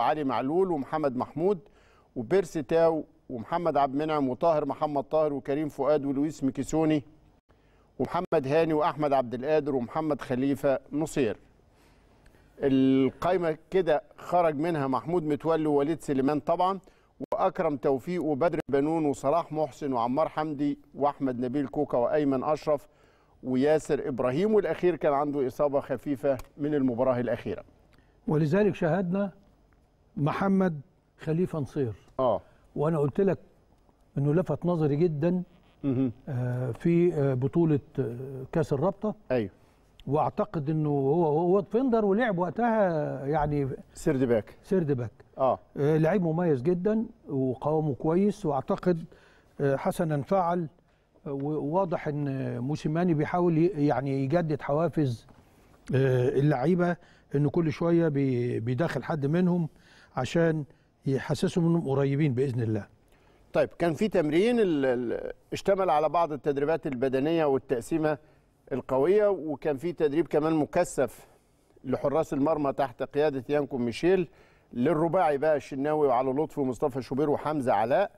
علي معلول ومحمد محمود وبيرسي تاو ومحمد عبد المنعم وطاهر محمد طاهر وكريم فؤاد ولويس مكيسوني ومحمد هاني واحمد عبد القادر ومحمد خليفه نصير. القايمه كده خرج منها محمود متولي ووليد سليمان طبعا واكرم توفيق وبدر بنون وصلاح محسن وعمار حمدي واحمد نبيل كوكا وايمن اشرف وياسر ابراهيم والاخير كان عنده اصابه خفيفه من المباراه الاخيره. ولذلك شاهدنا محمد خليفه نصير اه وانا قلت لك انه لفت نظري جدا آه في آه بطوله آه، كاس الرابطه ايوه واعتقد انه هو هو فندر ولعب وقتها يعني سيرد باك سيرد باك آه. اه لعيب مميز جدا وقوامه كويس واعتقد آه، حسنا فعل وواضح ان موسيماني بيحاول يعني يجدد حوافز اللعيبه انه كل شويه بيدخل حد منهم عشان يحسسهم انهم قريبين باذن الله. طيب كان في تمرين اشتمل على بعض التدريبات البدنيه والتقسيمه القويه وكان في تدريب كمان مكثف لحراس المرمى تحت قياده يانكو ميشيل للرباعي بقى الشناوي وعلى لطفي ومصطفى شوبير وحمزه علاء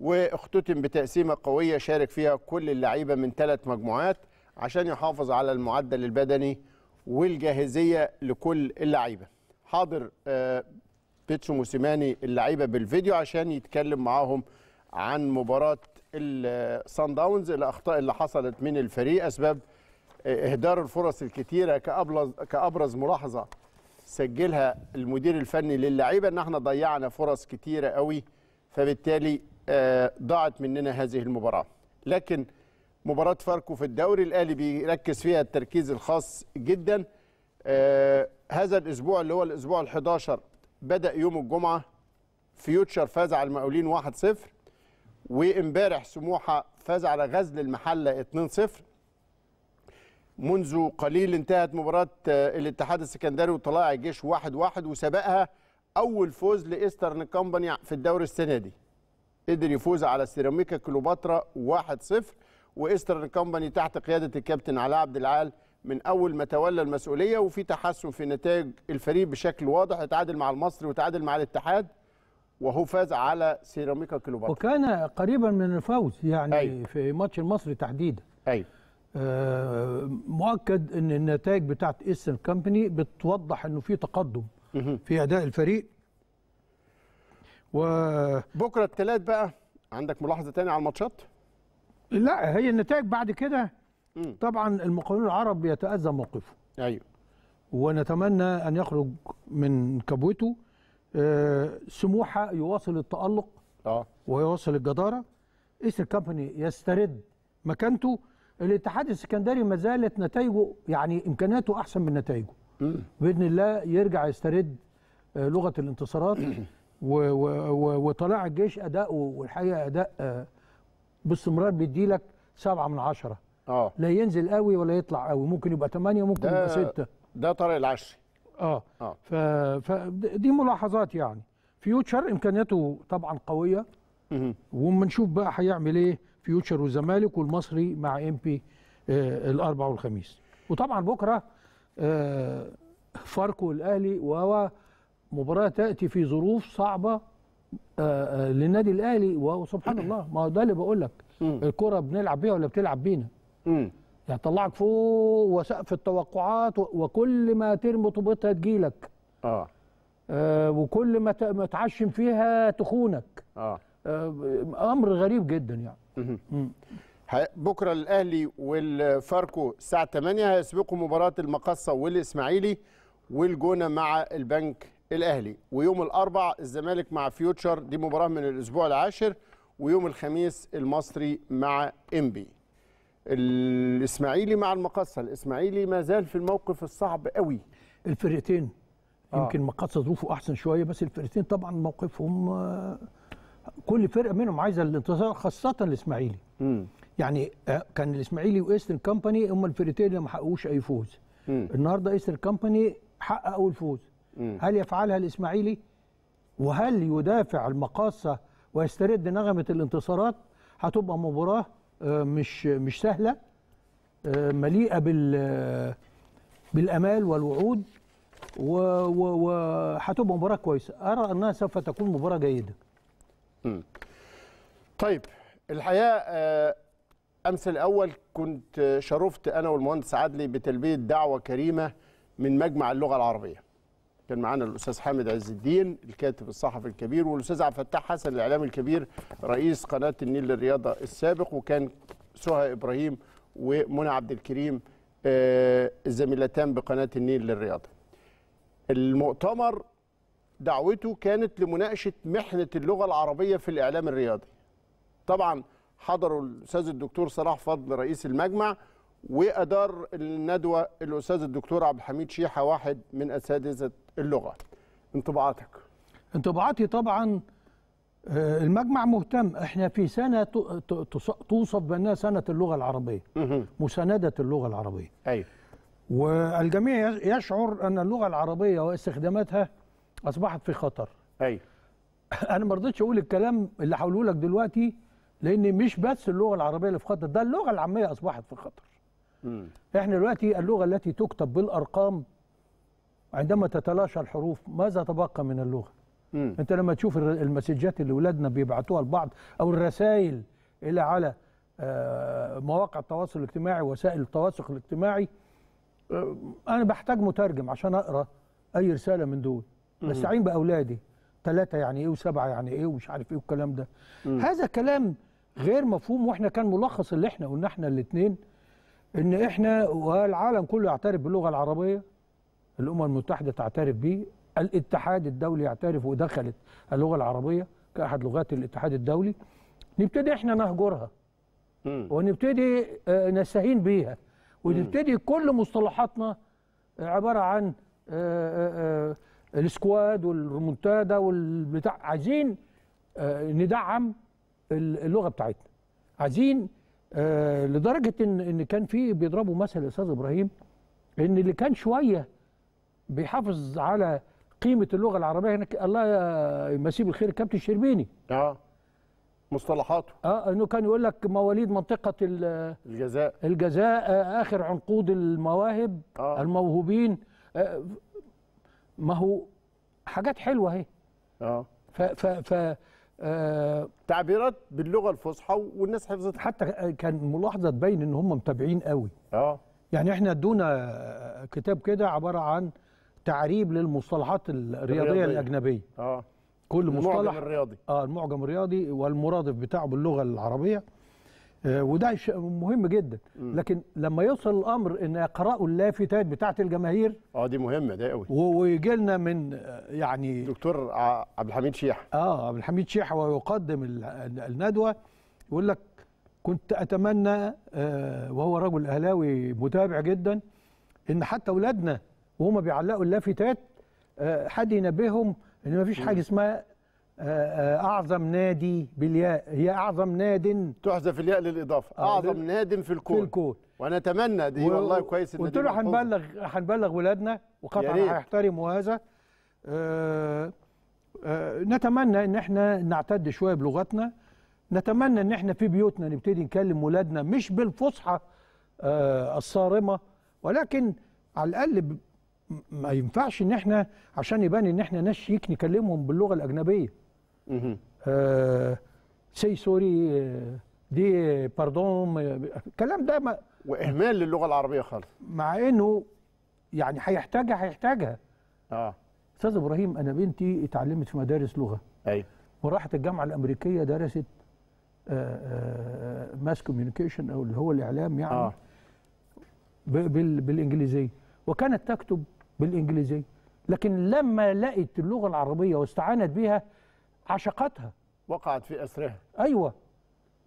واختتم بتقسيمه قويه شارك فيها كل اللعيبه من ثلاث مجموعات عشان يحافظ على المعدل البدني والجاهزيه لكل اللعيبه. حاضر آه، بيتسو موسيماني اللعيبه بالفيديو عشان يتكلم معاهم عن مباراه الصن داونز الاخطاء اللي حصلت من الفريق اسباب اهدار الفرص الكتيره كابرز كابرز ملاحظه سجلها المدير الفني للعيبه ان احنا ضيعنا فرص كتيره قوي فبالتالي آه، ضاعت مننا هذه المباراه لكن مباراه فاركو في الدوري الاهلي بيركز فيها التركيز الخاص جدا آه، هذا الاسبوع اللي هو الاسبوع ال11 بدأ يوم الجمعة فيوتشر فاز على المقاولين 1-0 وامبارح سموحة فاز على غزل المحلة 2-0 منذ قليل انتهت مباراة آه، الاتحاد السكندري وطلائع الجيش 1-1 وسبقها أول فوز لإيسترن كومباني في الدوري السنة دي قدر يفوز على سيراميكا كليوباترا 1-0 وإيسترن كومباني تحت قيادة الكابتن علاء عبد العال من اول ما تولى المسؤوليه وفي تحسن في نتائج الفريق بشكل واضح اتعادل مع المصري وتعادل مع الاتحاد وهو فاز على سيراميكا كليوباترا وكان قريبا من الفوز يعني أي. في ماتش المصري تحديدا ايوه آه مؤكد ان النتائج بتاعت ايسترن كامباني بتوضح انه في تقدم في اداء الفريق و بكره الثلاث بقى عندك ملاحظه ثانيه على الماتشات لا هي النتائج بعد كده طبعا المقاولون العرب يتاذى موقفه ايوه ونتمنى ان يخرج من كبوته آه، سموحه يواصل التالق اه ويواصل الجداره ايسر كامباني يسترد مكانته الاتحاد السكندري ما زالت نتائجه يعني امكانياته احسن من نتائجه باذن الله يرجع يسترد آه، لغه الانتصارات وطلائع الجيش اداؤه والحقيقه اداء آه، باستمرار بيديلك سبعه من عشره اه لا ينزل قوي ولا يطلع قوي ممكن يبقى 8 ممكن يبقى 6 ده طارق العشري اه اه ف... فدي ملاحظات يعني فيوتشر امكانياته طبعا قويه ومنشوف بقى هيعمل ايه فيوتشر والزمالك والمصري مع ام بي آه الاربع والخميس وطبعا بكره آه فاركو والاهلي وهو مباراه تاتي في ظروف صعبه آه, آه، للنادي الاهلي وسبحان الله ما هو ده اللي بقول لك الكره بنلعب بيها ولا بتلعب بينا امم هتطلعك يعني فوق وسقف التوقعات وكل ما ترمي طوبتها تجيلك اه, آه وكل ما تعشم فيها تخونك آه. آه امر غريب جدا يعني بكره الاهلي والفاركو الساعه 8 هيسبقوا مباراه المقصه والاسماعيلي والجونه مع البنك الاهلي ويوم الاربع الزمالك مع فيوتشر دي مباراه من الاسبوع العاشر ويوم الخميس المصري مع انبي الاسماعيلي مع المقصه الاسماعيلي ما زال في الموقف الصعب قوي الفرقتين آه. يمكن مقصه ظروفه احسن شويه بس الفرقتين طبعا موقفهم آه، كل فرقه منهم عايزه الانتصار خاصه الاسماعيلي يعني آه، كان الاسماعيلي وايسترن كامباني هم الفرقتين اللي ما حققوش اي فوز مم. النهارده ايسترن كامباني حقق اول فوز مم. هل يفعلها الاسماعيلي وهل يدافع المقاصه ويسترد نغمه الانتصارات هتبقى مباراه آه، مش مش سهله آه، مليئه بال بالامال والوعود وهتبقى مباراه كويسه ارى انها سوف تكون مباراه جيده طيب الحقيقه آه، امس الاول كنت شرفت انا والمهندس عدلي بتلبيه دعوه كريمه من مجمع اللغه العربيه كان معانا الاستاذ حامد عز الدين الكاتب الصحفي الكبير والاستاذ عبد الفتاح حسن الاعلامي الكبير رئيس قناه النيل للرياضه السابق وكان سهى ابراهيم ومنى عبد الكريم آه، الزميلتان بقناه النيل للرياضه. المؤتمر دعوته كانت لمناقشه محنه اللغه العربيه في الاعلام الرياضي. طبعا حضروا الاستاذ الدكتور صلاح فضل رئيس المجمع وادار الندوه الاستاذ الدكتور عبد الحميد شيحه واحد من اساتذه اللغه انطباعاتك انطباعاتي طبعا آه، المجمع مهتم احنا في سنه توصف بانها سنه اللغه العربيه مسانده اللغه العربيه ايوه والجميع يشعر ان اللغه العربيه واستخداماتها اصبحت في خطر ايوه انا ما رضيتش اقول الكلام اللي هقوله لك دلوقتي لان مش بس اللغه العربيه اللي في خطر ده اللغه العاميه اصبحت في خطر م. احنا دلوقتي اللغه التي تكتب بالارقام عندما تتلاشى الحروف ماذا تبقى من اللغه م. انت لما تشوف المسجات اللي اولادنا بيبعتوها لبعض او الرسائل الى على آه، مواقع التواصل الاجتماعي وسائل التواصل الاجتماعي آه، انا بحتاج مترجم عشان اقرا اي رساله من دول بستعين باولادي ثلاثه يعني ايه وسبعه يعني ايه ومش عارف ايه والكلام ده م. هذا كلام غير مفهوم واحنا كان ملخص اللي احنا قلنا احنا الاثنين ان احنا والعالم كله يعترف باللغه العربيه الامم المتحده تعترف به الاتحاد الدولي يعترف ودخلت اللغه العربيه كاحد لغات الاتحاد الدولي نبتدي احنا نهجرها ونبتدي آه، نستهين بيها ونبتدي كل مصطلحاتنا عباره عن آه، آه، السكواد والمنتدى والبتاع عايزين ندعم اللغه بتاعتنا عايزين آه لدرجه ان ان كان في بيضربوا مثل الاستاذ ابراهيم ان اللي كان شويه بيحافظ على قيمه اللغه العربيه هناك الله يمسيه بالخير الكابتن الشربيني اه مصطلحاته اه انه كان يقول لك مواليد منطقه الجزاء الجزاء آه اخر عنقود المواهب آه. الموهوبين آه ما هو حاجات حلوه اهي اه ف ف ف آه تعبيرات باللغه الفصحى والناس حفظتها حتى كان ملاحظه تبين ان هم متابعين قوي اه يعني احنا ادونا كتاب كده عباره عن تعريب للمصطلحات الرياضيه الرياضي. الاجنبيه اه كل مصطلح المعجم الرياضي اه المعجم الرياضي والمرادف بتاعه باللغه العربيه آه، وده مهم جدا لكن لما يوصل الامر ان يقرأوا اللافتات بتاعه الجماهير اه دي مهمه ده قوي ويجي لنا من آه، يعني دكتور عبد الحميد شيح اه عبد الحميد شيح ويقدم الندوه يقول لك كنت اتمنى آه، وهو رجل اهلاوي متابع جدا ان حتى اولادنا وهم بيعلقوا اللافتات حد ينبههم ان ما فيش حاجه اسمها آه، آه، اعظم نادي بالياء هي اعظم ناد تحذف الياء للاضافه آه، اعظم ناد في الكون في الكون ونتمنى دي و... والله كويس قلت له هنبلغ هنبلغ ولادنا وقطعا هيحترموا هذا آه آه نتمنى ان احنا نعتد شويه بلغتنا نتمنى ان احنا في بيوتنا نبتدي نكلم ولادنا مش بالفصحى آه الصارمه ولكن على الاقل ما ينفعش ان احنا عشان يبان ان احنا ناس شيك نكلمهم باللغه الاجنبيه آه سي سوري آه، دي باردون آه، الكلام آه، ده ما واهمال للغه العربيه خالص مع انه يعني هيحتاجها هيحتاجها اه استاذ ابراهيم انا بنتي اتعلمت في مدارس لغه ايوه وراحت الجامعه الامريكيه درست ماس كوميونيكيشن او اللي هو الاعلام يعني آه. بالانجليزيه وكانت تكتب بالانجليزيه لكن لما لقت اللغه العربيه واستعانت بها عشقتها وقعت في اسرها ايوه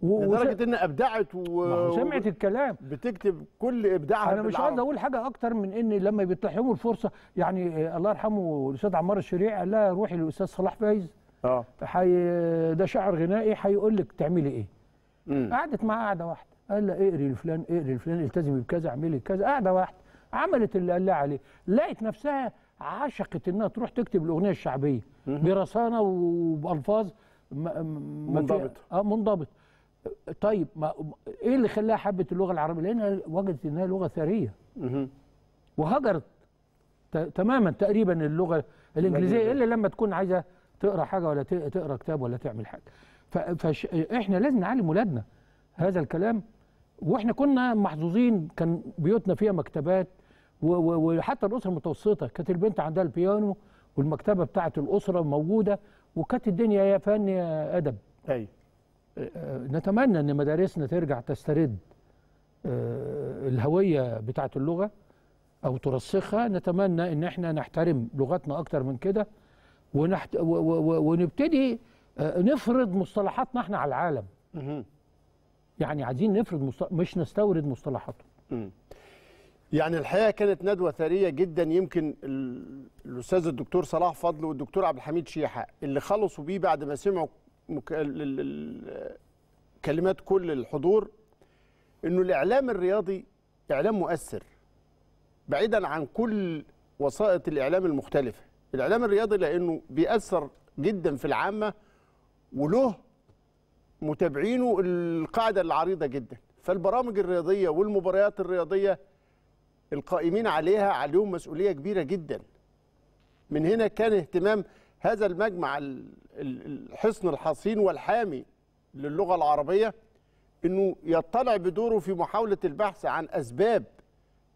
و... لدرجه انها ابدعت و... سمعت الكلام بتكتب كل ابداعها انا مش عايز اقول حاجه اكتر من ان لما بيتلحموا الفرصه يعني آه، الله يرحمه الاستاذ عمار الشريع قال لها روحي للاستاذ صلاح فايز اه حي... ده شاعر غنائي هيقول لك تعملي ايه قعدت معاه قعده واحده قال لها اقري لفلان اقري لفلان التزمي بكذا اعملي كذا قعده واحده عملت اللي قال لها عليه لقت نفسها عشقت انها تروح تكتب الاغنيه الشعبيه برصانه وبالفاظ منضبط اه منضبط طيب ما ايه اللي خلاها حبت اللغه العربيه؟ لانها وجدت انها لغه ثريه وهجرت تماما تقريبا اللغه الانجليزيه الا لما تكون عايزه تقرا حاجه ولا تقرا كتاب ولا تعمل حاجه فاحنا لازم نعلم ولادنا هذا الكلام واحنا كنا محظوظين كان بيوتنا فيها مكتبات وحتى الاسره المتوسطه كانت البنت عندها البيانو والمكتبه بتاعه الاسره موجوده وكانت الدنيا يا فن يا ادب ايوه نتمنى ان مدارسنا ترجع تسترد آه، الهويه بتاعه اللغه او ترسخها نتمنى ان احنا نحترم لغتنا اكتر من كده ونحت... و... و... ونبتدي نفرض مصطلحاتنا احنا على العالم يعني عايزين نفرض مصطلح مش نستورد مصطلحاتهم يعني الحقيقه كانت ندوه ثريه جدا يمكن الاستاذ الدكتور صلاح فضل والدكتور عبد الحميد شيحه اللي خلصوا بيه بعد ما سمعوا كلمات كل الحضور انه الاعلام الرياضي اعلام مؤثر بعيدا عن كل وسائط الاعلام المختلفه الاعلام الرياضي لانه بيأثر جدا في العامه وله متابعينه القاعده العريضه جدا فالبرامج الرياضيه والمباريات الرياضيه القائمين عليها عليهم مسؤوليه كبيره جدا من هنا كان اهتمام هذا المجمع الحصن الحصين والحامي للغه العربيه انه يطلع بدوره في محاوله البحث عن اسباب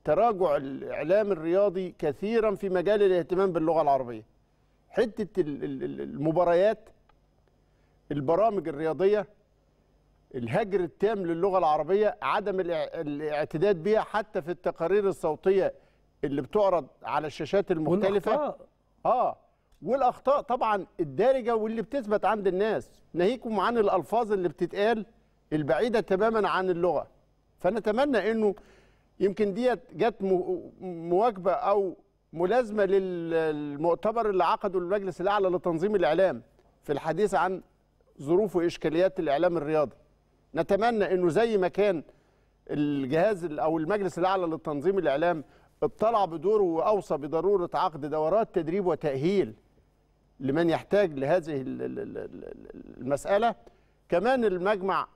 تراجع الاعلام الرياضي كثيرا في مجال الاهتمام باللغه العربيه حته المباريات البرامج الرياضيه الهجر التام للغه العربيه عدم الاعتداد بها حتى في التقارير الصوتيه اللي بتعرض على الشاشات المختلفه والأخطاء. اه والاخطاء طبعا الدارجه واللي بتثبت عند الناس ناهيكم عن الالفاظ اللي بتتقال البعيده تماما عن اللغه فنتمنى انه يمكن ديت جت مواكبه او ملازمه للمؤتمر اللي عقده المجلس الاعلى لتنظيم الاعلام في الحديث عن ظروف واشكاليات الاعلام الرياضي نتمنى انه زي ما كان الجهاز او المجلس الاعلى للتنظيم الاعلام اطلع بدوره واوصى بضروره عقد دورات تدريب وتاهيل لمن يحتاج لهذه المساله كمان المجمع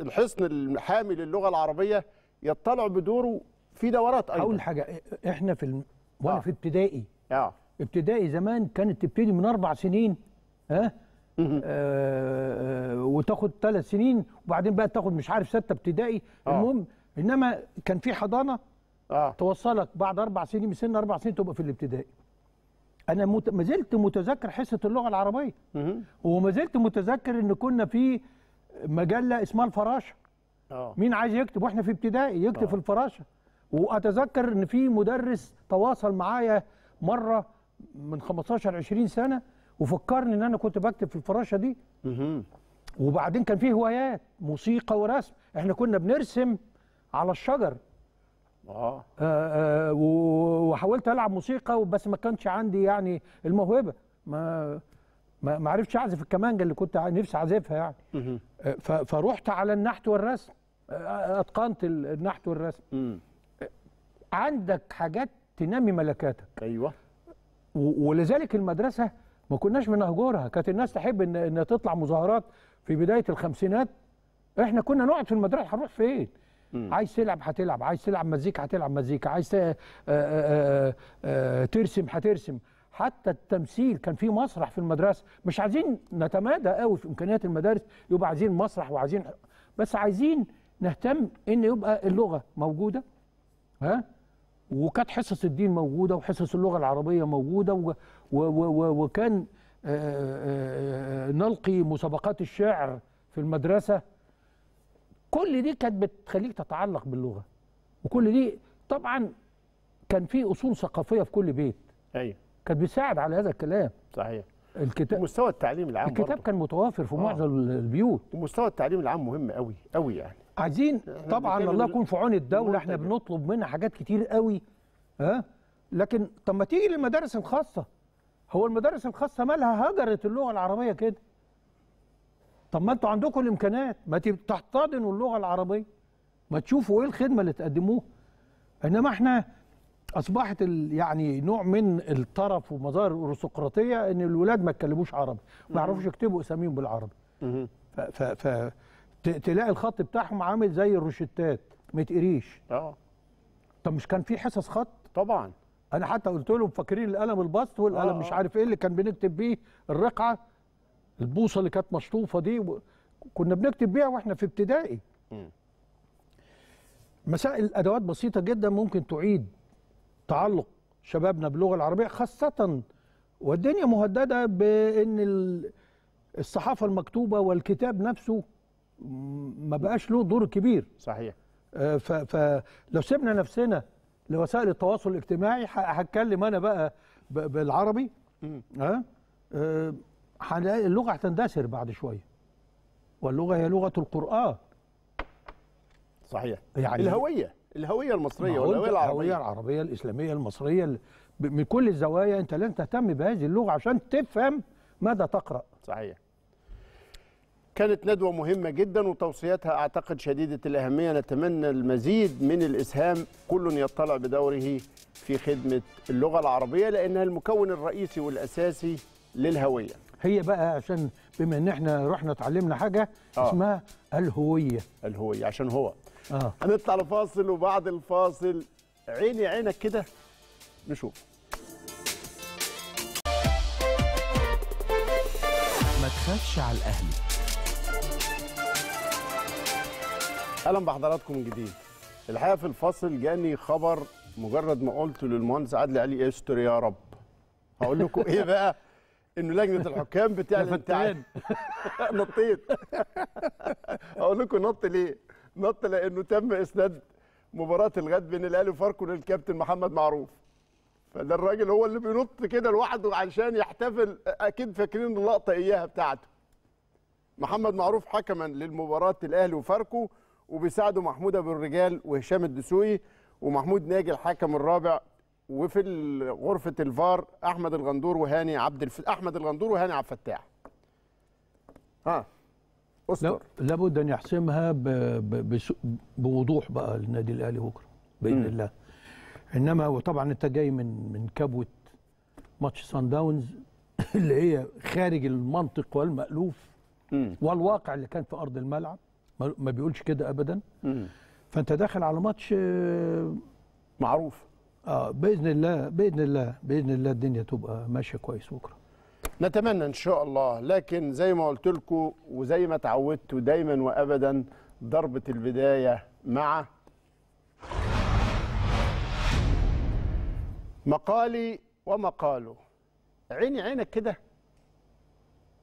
الحصن الحامي للغه العربيه يطلع بدوره في دورات ايضا اول حاجه احنا في الم... وانا آه. في ابتدائي اه ابتدائي زمان كانت تبتدي من اربع سنين ها آه،, آه وتاخد ثلاث سنين وبعدين بقى تاخد مش عارف سته ابتدائي آه. المهم انما كان في حضانه آه. توصلك بعد اربع سنين من سن اربع سنين تبقى في الابتدائي انا مت... ما زلت متذكر حصه اللغه العربيه وما زلت متذكر ان كنا في مجله اسمها الفراشه آه. مين عايز يكتب واحنا في ابتدائي يكتب آه. في الفراشه واتذكر ان في مدرس تواصل معايا مره من 15 20 سنه وفكرني ان انا كنت بكتب في الفراشه دي وبعدين كان فيه هوايات موسيقى ورسم احنا كنا بنرسم على الشجر آه. آه, آه وحاولت العب موسيقى بس ما كانش عندي يعني الموهبه ما ما, ما عرفتش اعزف الكمانجه اللي كنت نفسي اعزفها يعني آه فروحت على النحت والرسم آه اتقنت النحت والرسم مه. عندك حاجات تنمي ملكاتك ايوه ولذلك المدرسه ما كناش بنهجرها كانت الناس تحب ان ان تطلع مظاهرات في بدايه الخمسينات احنا كنا نقعد في المدرسه هنروح فين عايز تلعب هتلعب عايز تلعب مزيكا هتلعب مزيكا عايز آآ آآ آآ ترسم هترسم حتى التمثيل كان في مسرح في المدرسه مش عايزين نتمادى قوي في امكانيات المدارس يبقى عايزين مسرح وعايزين بس عايزين نهتم ان يبقى اللغه موجوده ها وكانت حصص الدين موجوده وحصص اللغه العربيه موجوده و... وكان آه، آه، آه، نلقي مسابقات الشعر في المدرسة كل دي كانت بتخليك تتعلق باللغة وكل دي طبعا كان في أصول ثقافية في كل بيت أيوة كانت بتساعد على هذا الكلام صحيح الكتاب ومستوى التعليم العام الكتاب برضه. كان متوافر في معظم البيوت ومستوى التعليم العام مهم قوي قوي يعني عايزين طبعا الله يكون في عون الدولة احنا بنطلب منها حاجات كتير قوي ها أه؟ لكن طب ما تيجي للمدارس الخاصة هو المدارس الخاصه مالها هجرت اللغه العربيه كده طب ما انتوا عندكم الامكانات ما تحتضنوا اللغه العربيه ما تشوفوا ايه الخدمه اللي تقدموها انما احنا اصبحت يعني نوع من الطرف ومظاهر الارستقراطيه ان الولاد ما يتكلموش عربي ما يعرفوش يكتبوا اساميهم بالعربي ف ف ف تلاقي الخط بتاعهم عامل زي الروشتات ما تقريش اه طب مش كان في حصص خط طبعا انا حتى قلت لهم فاكرين القلم البسط والقلم آه مش آه. عارف ايه اللي كان بنكتب بيه الرقعه البوصه اللي كانت مشطوفه دي كنا بنكتب بيها واحنا في ابتدائي مسائل ادوات بسيطه جدا ممكن تعيد تعلق شبابنا باللغه العربيه خاصه والدنيا مهدده بان الصحافه المكتوبه والكتاب نفسه ما بقاش له دور كبير صحيح آه، فلو سيبنا نفسنا لوسائل التواصل الاجتماعي هتكلم انا بقى بالعربي ها أه؟ هنلاقي اللغه هتندثر بعد شويه واللغه هي لغه القران صحيح يعني الهويه الهويه المصريه والهويه العربيه الهويه العربيه الاسلاميه المصريه من كل الزوايا انت لن تهتم بهذه اللغه عشان تفهم ماذا تقرا صحيح كانت ندوة مهمة جدا وتوصياتها أعتقد شديدة الأهمية نتمنى المزيد من الإسهام كل يطلع بدوره في خدمة اللغة العربية لأنها المكون الرئيسي والأساسي للهوية هي بقى عشان بما ان احنا رحنا اتعلمنا حاجه آه. اسمها الهويه الهويه عشان هو اه هنطلع لفاصل وبعد الفاصل عيني عينك كده نشوف ما تخافش على الاهلي اهلا بحضراتكم من جديد الحقيقه في الفصل جاني خبر مجرد ما قلت للمهندس عادل علي استر يا رب هقول لكم ايه بقى انه لجنه الحكام بتعلن الامتحان نطيت هقول لكم نط ليه نط لانه تم اسناد مباراه الغد بين الاهلي وفاركو للكابتن محمد معروف فده الراجل هو اللي بينط كده لوحده علشان يحتفل اكيد فاكرين اللقطه اياها بتاعته محمد معروف حكما للمباراه الاهلي وفاركو وبيساعده محمود ابو الرجال وهشام الدسوقي ومحمود ناجي الحكم الرابع وفي غرفه الفار احمد الغندور وهاني عبد الف... احمد الغندور وهاني عبد الفتاح ها اصدر لابد ان يحسمها ب... ب... بس... بوضوح بقى النادي الاهلي بكره باذن م. الله انما وطبعا انت جاي من من كبوه ماتش سان داونز اللي هي خارج المنطق والمألوف م. والواقع اللي كان في ارض الملعب ما بيقولش كده ابدا مم. فانت داخل على ماتش آه، معروف اه باذن الله باذن الله باذن الله الدنيا تبقى ماشيه كويس بكره نتمنى ان شاء الله لكن زي ما قلت لكم وزي ما اتعودتوا دايما وابدا ضربه البدايه مع مقالي ومقاله عيني عينك كده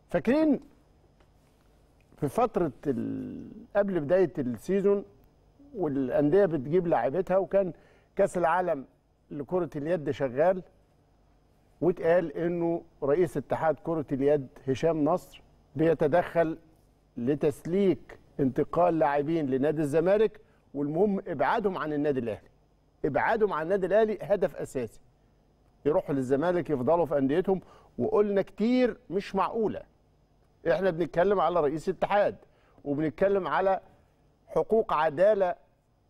فاكرين في فتره قبل بدايه السيزون والانديه بتجيب لعيبتها وكان كاس العالم لكره اليد شغال واتقال انه رئيس اتحاد كره اليد هشام نصر بيتدخل لتسليك انتقال لاعبين لنادي الزمالك والمهم ابعادهم عن النادي الاهلي ابعادهم عن النادي الاهلي هدف اساسي يروحوا للزمالك يفضلوا في انديتهم وقلنا كتير مش معقوله احنا بنتكلم على رئيس اتحاد وبنتكلم على حقوق عداله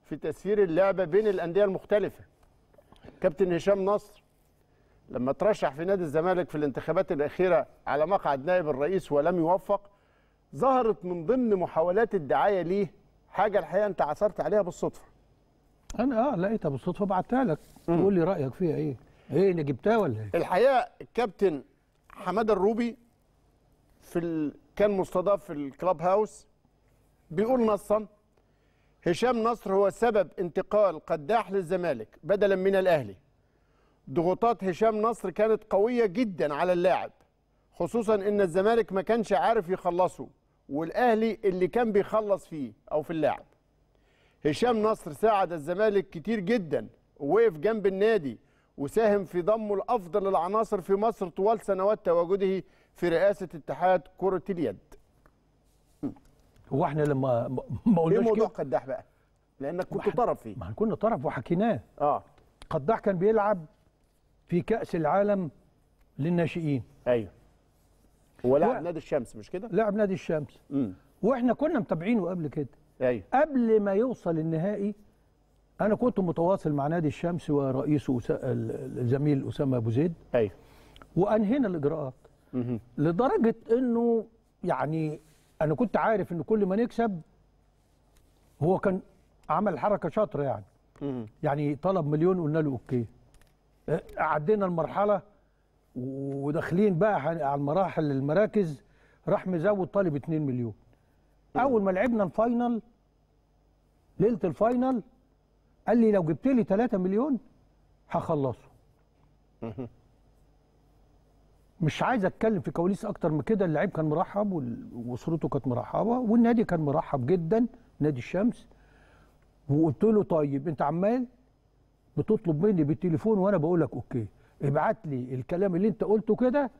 في تسيير اللعبه بين الانديه المختلفه كابتن هشام نصر لما ترشح في نادي الزمالك في الانتخابات الاخيره على مقعد نائب الرئيس ولم يوفق ظهرت من ضمن محاولات الدعايه ليه حاجه الحقيقه انت عثرت عليها بالصدفه انا اه لقيتها بالصدفه بعتها لك قول لي رايك فيها ايه ايه اللي جبتها ولا ايه الحقيقه الكابتن حماده الروبي في ال... كان مستضاف في الكلاب هاوس بيقول نصا هشام نصر هو سبب انتقال قداح للزمالك بدلا من الاهلي ضغوطات هشام نصر كانت قويه جدا على اللاعب خصوصا ان الزمالك ما كانش عارف يخلصه والاهلي اللي كان بيخلص فيه او في اللاعب هشام نصر ساعد الزمالك كتير جدا ووقف جنب النادي وساهم في ضمه لافضل العناصر في مصر طوال سنوات تواجده في رئاسه اتحاد كره اليد هو احنا لما ما قلناش ايه موضوع قداح بقى لانك كنت طرف فيه ما كنا طرف وحكيناه اه قداح كان بيلعب في كاس العالم للناشئين ايوه هو لعب و... نادي الشمس مش كده لعب نادي الشمس امم واحنا كنا متابعينه قبل كده ايوه قبل ما يوصل النهائي انا كنت متواصل مع نادي الشمس ورئيسه الزميل اسامه ابو زيد ايوه وانهينا الاجراءات لدرجه انه يعني انا كنت عارف ان كل ما نكسب هو كان عمل حركه شاطره يعني يعني طلب مليون قلنا له اوكي أه، عدينا المرحله وداخلين بقى على المراحل المراكز راح مزود طالب 2 مليون اول ما لعبنا الفاينل ليله الفاينل قال لي لو جبت لي 3 مليون هخلصه مش عايز اتكلم في كواليس اكتر من كده اللعيب كان مرحب واسرته كانت مرحبه والنادي كان مرحب جدا نادي الشمس وقلت له طيب انت عمال بتطلب مني بالتليفون وانا بقول لك اوكي ابعت لي الكلام اللي انت قلته كده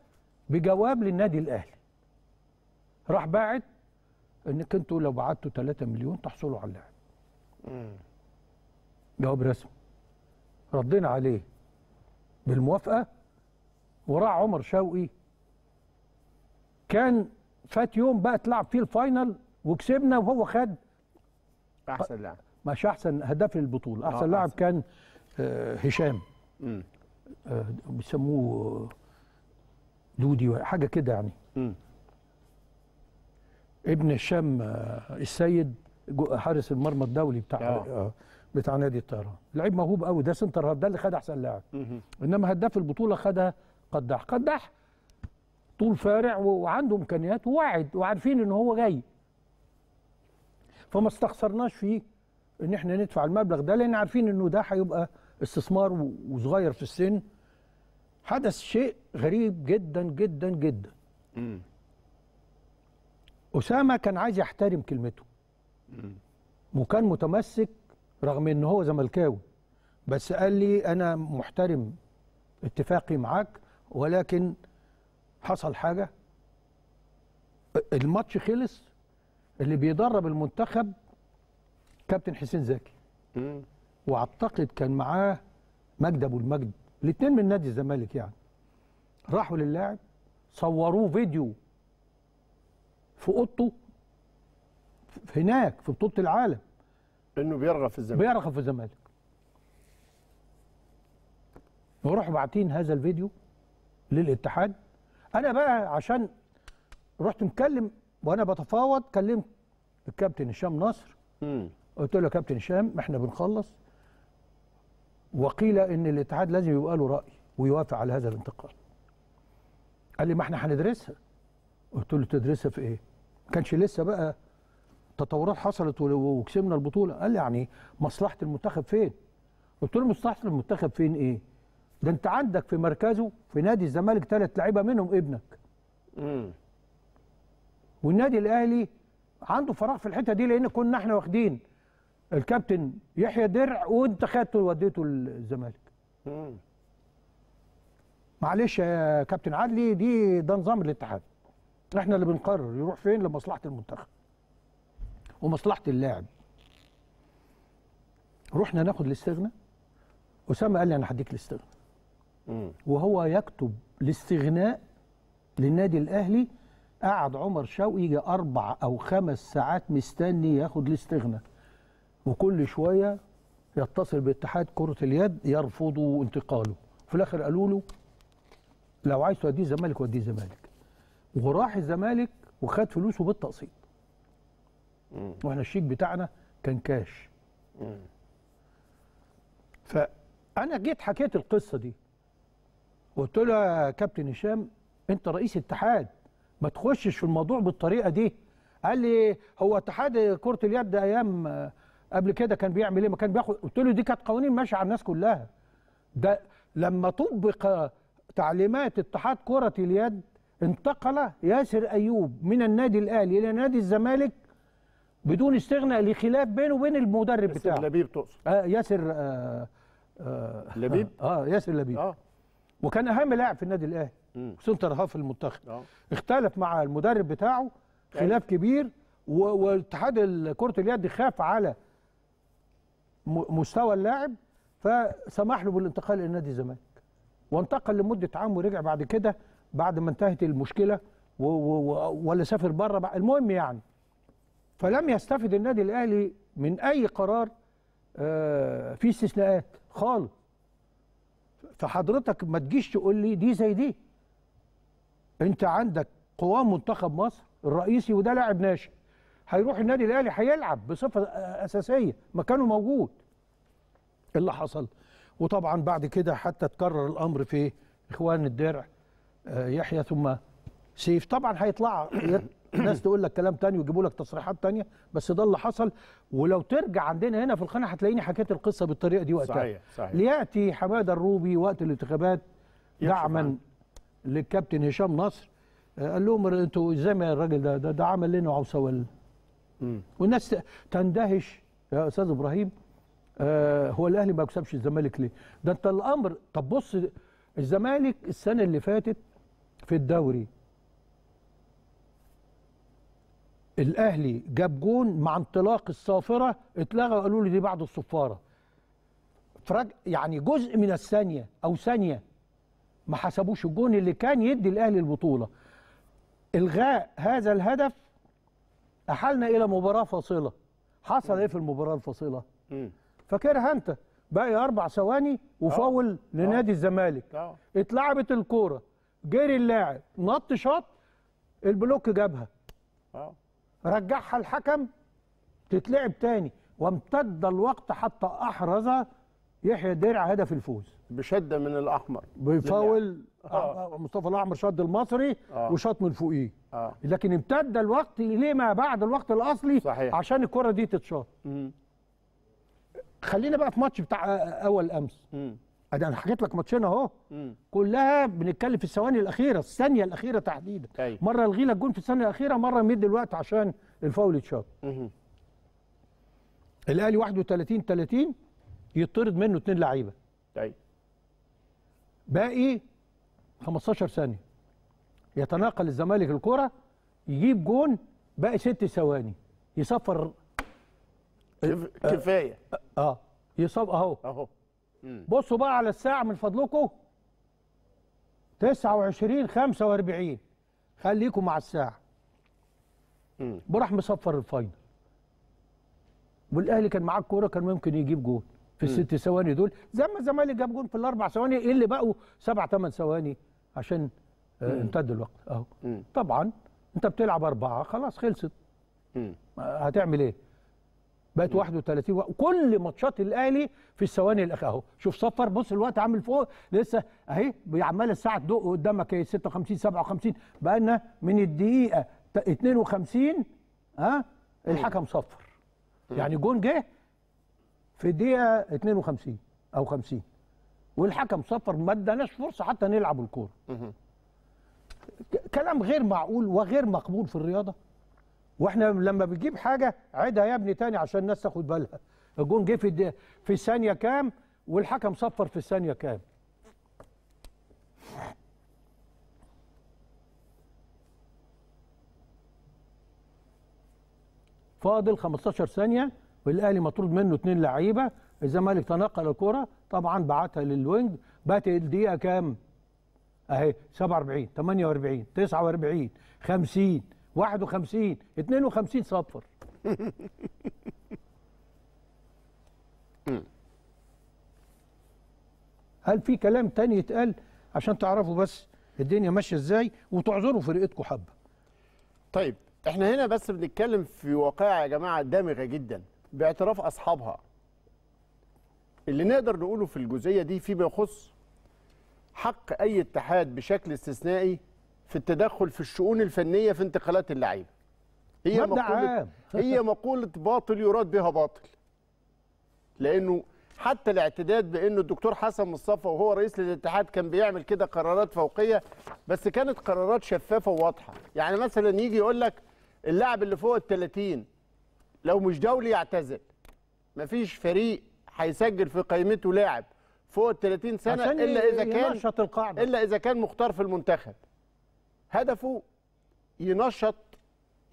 بجواب للنادي الاهلي راح باعت انك انتوا لو بعتوا 3 مليون تحصلوا على اللاعب جواب رسمي ردينا عليه بالموافقه وراح عمر شوقي كان فات يوم بقى تلعب فيه الفاينل وكسبنا وهو خد احسن لاعب مش احسن هداف للبطوله آه، احسن لاعب كان آه، هشام امم بيسموه دودي حاجه كده يعني مم. ابن هشام السيد حارس المرمى الدولي بتاع آه. بتاع نادي الطيران لعيب موهوب قوي ده سنتر هاف ده اللي خد احسن لاعب انما هداف البطوله خدها قدح قدح طول فارع وعنده امكانيات وواعد وعارفين ان هو جاي فما استخسرناش فيه ان احنا ندفع المبلغ ده لان عارفين انه ده هيبقى استثمار وصغير في السن حدث شيء غريب جدا جدا جدا م. اسامه كان عايز يحترم كلمته م. وكان متمسك رغم ان هو زملكاوي بس قال لي انا محترم اتفاقي معاك ولكن حصل حاجه الماتش خلص اللي بيدرب المنتخب كابتن حسين زكي واعتقد كان معاه مجد ابو المجد الاثنين من نادي الزمالك يعني راحوا للاعب صوروه فيديو في اوضته هناك في بطوله العالم انه بيرغب في الزمالك بيرغب في الزمالك وراحوا باعتين هذا الفيديو للاتحاد انا بقى عشان رحت مكلم وانا بتفاوض كلمت الكابتن هشام نصر قلت له يا كابتن هشام احنا بنخلص وقيل ان الاتحاد لازم يبقى له راي ويوافق على هذا الانتقال قال لي ما احنا هندرسها قلت له تدرسها في ايه ما كانش لسه بقى تطورات حصلت وكسبنا البطوله قال لي يعني مصلحه المنتخب فين قلت له مصلحه المنتخب فين ايه ده انت عندك في مركزه في نادي الزمالك ثلاث لعيبه منهم ابنك امم والنادي الاهلي عنده فراغ في الحته دي لان كنا احنا واخدين الكابتن يحيى درع وانت خدته وديته الزمالك امم معلش يا كابتن عدلي دي ده نظام الاتحاد احنا اللي بنقرر يروح فين لمصلحه المنتخب ومصلحه اللاعب رحنا ناخد الاستغنى اسامه قال لي انا هديك الاستغنى وهو يكتب الاستغناء للنادي الاهلي قعد عمر شوقي يجي اربع او خمس ساعات مستني ياخد الاستغناء وكل شويه يتصل باتحاد كره اليد يرفضوا انتقاله في الاخر قالوا له لو عايز توديه الزمالك وديه الزمالك وراح الزمالك وخد فلوسه بالتقسيط واحنا الشيك بتاعنا كان كاش فانا جيت حكيت القصه دي قلت له يا كابتن هشام انت رئيس اتحاد ما تخشش في الموضوع بالطريقه دي قال لي هو اتحاد كره اليد ده ايام آه، قبل كده كان بيعمل ايه ما كان بياخد قلت له دي كانت قوانين ماشيه على الناس كلها ده لما طبق تعليمات اتحاد كره اليد انتقل ياسر ايوب من النادي الاهلي الى نادي الزمالك بدون استغناء لخلاف بينه وبين المدرب بتاعه ياسر لبيب تقصد آه ياسر آه آه لبيب اه ياسر لبيب آه. وكان اهم لاعب في النادي الاهلي سنتر هاف المنتخب أوه. اختلف مع المدرب بتاعه يعني خلاف كبير واتحاد كره اليد خاف على مستوى اللاعب فسمح له بالانتقال الى نادي الزمالك وانتقل لمده عام ورجع بعد كده بعد ما انتهت المشكله و و و ولا سافر بره المهم يعني فلم يستفد النادي الاهلي من اي قرار آه، في استثناءات خالص فحضرتك ما تجيش تقول لي دي زي دي انت عندك قوام منتخب مصر الرئيسي وده لاعب ناشئ هيروح النادي الاهلي هيلعب بصفه اساسيه مكانه موجود إيه اللي حصل وطبعا بعد كده حتى تكرر الامر في اخوان الدرع آه، يحيى ثم سيف طبعا هيطلع ناس تقول لك كلام تاني ويجيبوا لك تصريحات تانية بس ده اللي حصل ولو ترجع عندنا هنا في القناه هتلاقيني حكيت القصه بالطريقه دي وقتها صحيح صحيح لياتي حماده الروبي وقت الانتخابات دعما للكابتن هشام نصر آه، قال لهم انتوا ازاي ما الراجل ده ده, ده عمل لنا عوسول والناس تندهش يا استاذ ابراهيم آه هو الاهلي ما كسبش الزمالك ليه؟ ده انت الامر طب بص الزمالك السنه اللي فاتت في الدوري الاهلي جاب جون مع انطلاق الصافره اتلغى وقالوا لي دي بعد الصفاره فرج يعني جزء من الثانيه او ثانيه ما حسبوش الجون اللي كان يدي الاهلي البطوله الغاء هذا الهدف احالنا الى مباراه فاصله حصل ايه في المباراه الفاصله فاكرها انت باقي اربع ثواني وفاول أوه. لنادي آه. الزمالك أوه. اتلعبت الكوره جري اللاعب نط شاط البلوك جابها أوه. رجعها الحكم تتلعب تاني وامتد الوقت حتى احرز يحيى درع هدف الفوز بشده من الاحمر بفاول آه. مصطفى الاحمر شد المصري آه. وشاط من فوقيه آه. لكن امتد الوقت ليه ما بعد الوقت الاصلي صحيح. عشان الكره دي تتشاط خلينا بقى في ماتش بتاع اول امس م. ده انا حكيت لك ماتشين اهو كلها بنتكلم في الثواني الاخيره الثانيه الاخيره تحديدا أيوة. مره لك جون في الثانيه الاخيره مره مد الوقت عشان الفاول يتشاط الاهلي 31 30 يطرد منه اثنين لعيبه ايوه باقي 15 ثانيه يتناقل الزمالك الكره يجيب جون باقي ست ثواني يصفر آه، كفايه اه, آه، يصاب اهو اهو بصوا بقى على الساعه من فضلكم 29 45 خليكم مع الساعه براح مصفر الفاينل والاهلي كان معاه الكوره كان ممكن يجيب جول في الست ثواني دول زي ما الزمالك جاب جول في الاربع ثواني ايه اللي بقوا سبع ثمان ثواني عشان آه، امتد الوقت اهو طبعا انت بتلعب اربعه خلاص خلصت آه، هتعمل ايه؟ بقت 31 كل ماتشات الاهلي في الثواني الاخيره اهو شوف صفر بص الوقت عامل فوق لسه اهي عمال الساعه تدق قدامك اهي 56 57 بقى لنا من الدقيقه 52 ها الحكم صفر يعني جون جه في الدقيقه 52 او 50 والحكم صفر ما اداناش فرصه حتى نلعب الكوره كلام غير معقول وغير مقبول في الرياضه واحنا لما بتجيب حاجه عيدها يا ابني تاني عشان الناس تاخد بالها الجون جه في في الثانيه كام والحكم صفر في الثانيه كام فاضل 15 ثانيه والاهلي مطرود منه اثنين لعيبه الزمالك تنقل الكره طبعا بعتها للوينج بات الدقيقه كام اهي 47 48 49 50 51 52 صفر هل في كلام تاني يتقال عشان تعرفوا بس الدنيا ماشيه ازاي وتعذروا فرقتكم حبه طيب احنا هنا بس بنتكلم في واقعه يا جماعه دامغه جدا باعتراف اصحابها اللي نقدر نقوله في الجزئيه دي فيما يخص حق اي اتحاد بشكل استثنائي في التدخل في الشؤون الفنيه في انتقالات اللعيبه هي مبدأ مقولة عام. هي مقولة باطل يراد بها باطل لأنه حتى الاعتداد بأنه الدكتور حسن مصطفى وهو رئيس للاتحاد كان بيعمل كده قرارات فوقية بس كانت قرارات شفافة وواضحة يعني مثلا يجي يقول لك اللاعب اللي فوق ال 30 لو مش دولي يعتزل مفيش فريق هيسجل في قائمته لاعب فوق ال 30 سنة إلا إذا كان إلا إذا كان مختار في المنتخب هدفه ينشط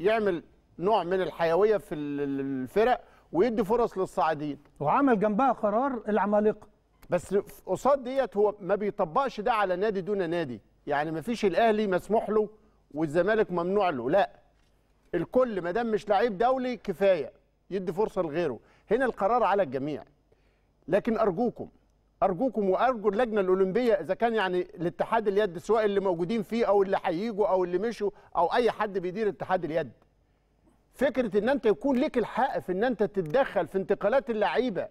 يعمل نوع من الحيويه في الفرق ويدي فرص للصاعدين وعمل جنبها قرار العمالقه بس قصاد ديت هو ما بيطبقش ده على نادي دون نادي يعني ما فيش الاهلي مسموح له والزمالك ممنوع له لا الكل ما دام مش لعيب دولي كفايه يدي فرصه لغيره هنا القرار على الجميع لكن ارجوكم ارجوكم وارجو اللجنه الاولمبيه اذا كان يعني الاتحاد اليد سواء اللي موجودين فيه او اللي هيجوا او اللي مشوا او اي حد بيدير اتحاد اليد فكره ان انت يكون ليك الحق في ان انت تتدخل في انتقالات اللعيبه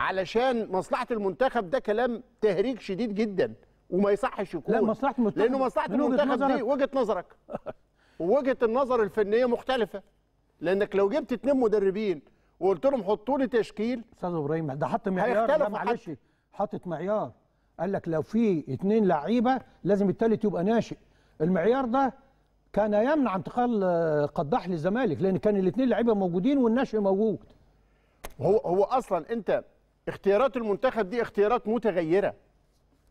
علشان مصلحه المنتخب ده كلام تهريج شديد جدا وما يصحش يكون لا مصلحه المنتخب لانه مصلحه المنتخب دي وجهه نظرك ووجهه النظر الفنيه مختلفه لانك لو جبت اتنين مدربين وقلت لهم حطوا لي تشكيل استاذ ابراهيم ده حط معيار لا معلش حاطط معيار قال لك لو في اثنين لعيبه لازم الثالث يبقى ناشئ المعيار ده كان يمنع انتقال آه، قداح للزمالك لان كان الاثنين لعيبه موجودين والناشئ موجود هو هو اصلا انت اختيارات المنتخب دي اختيارات متغيره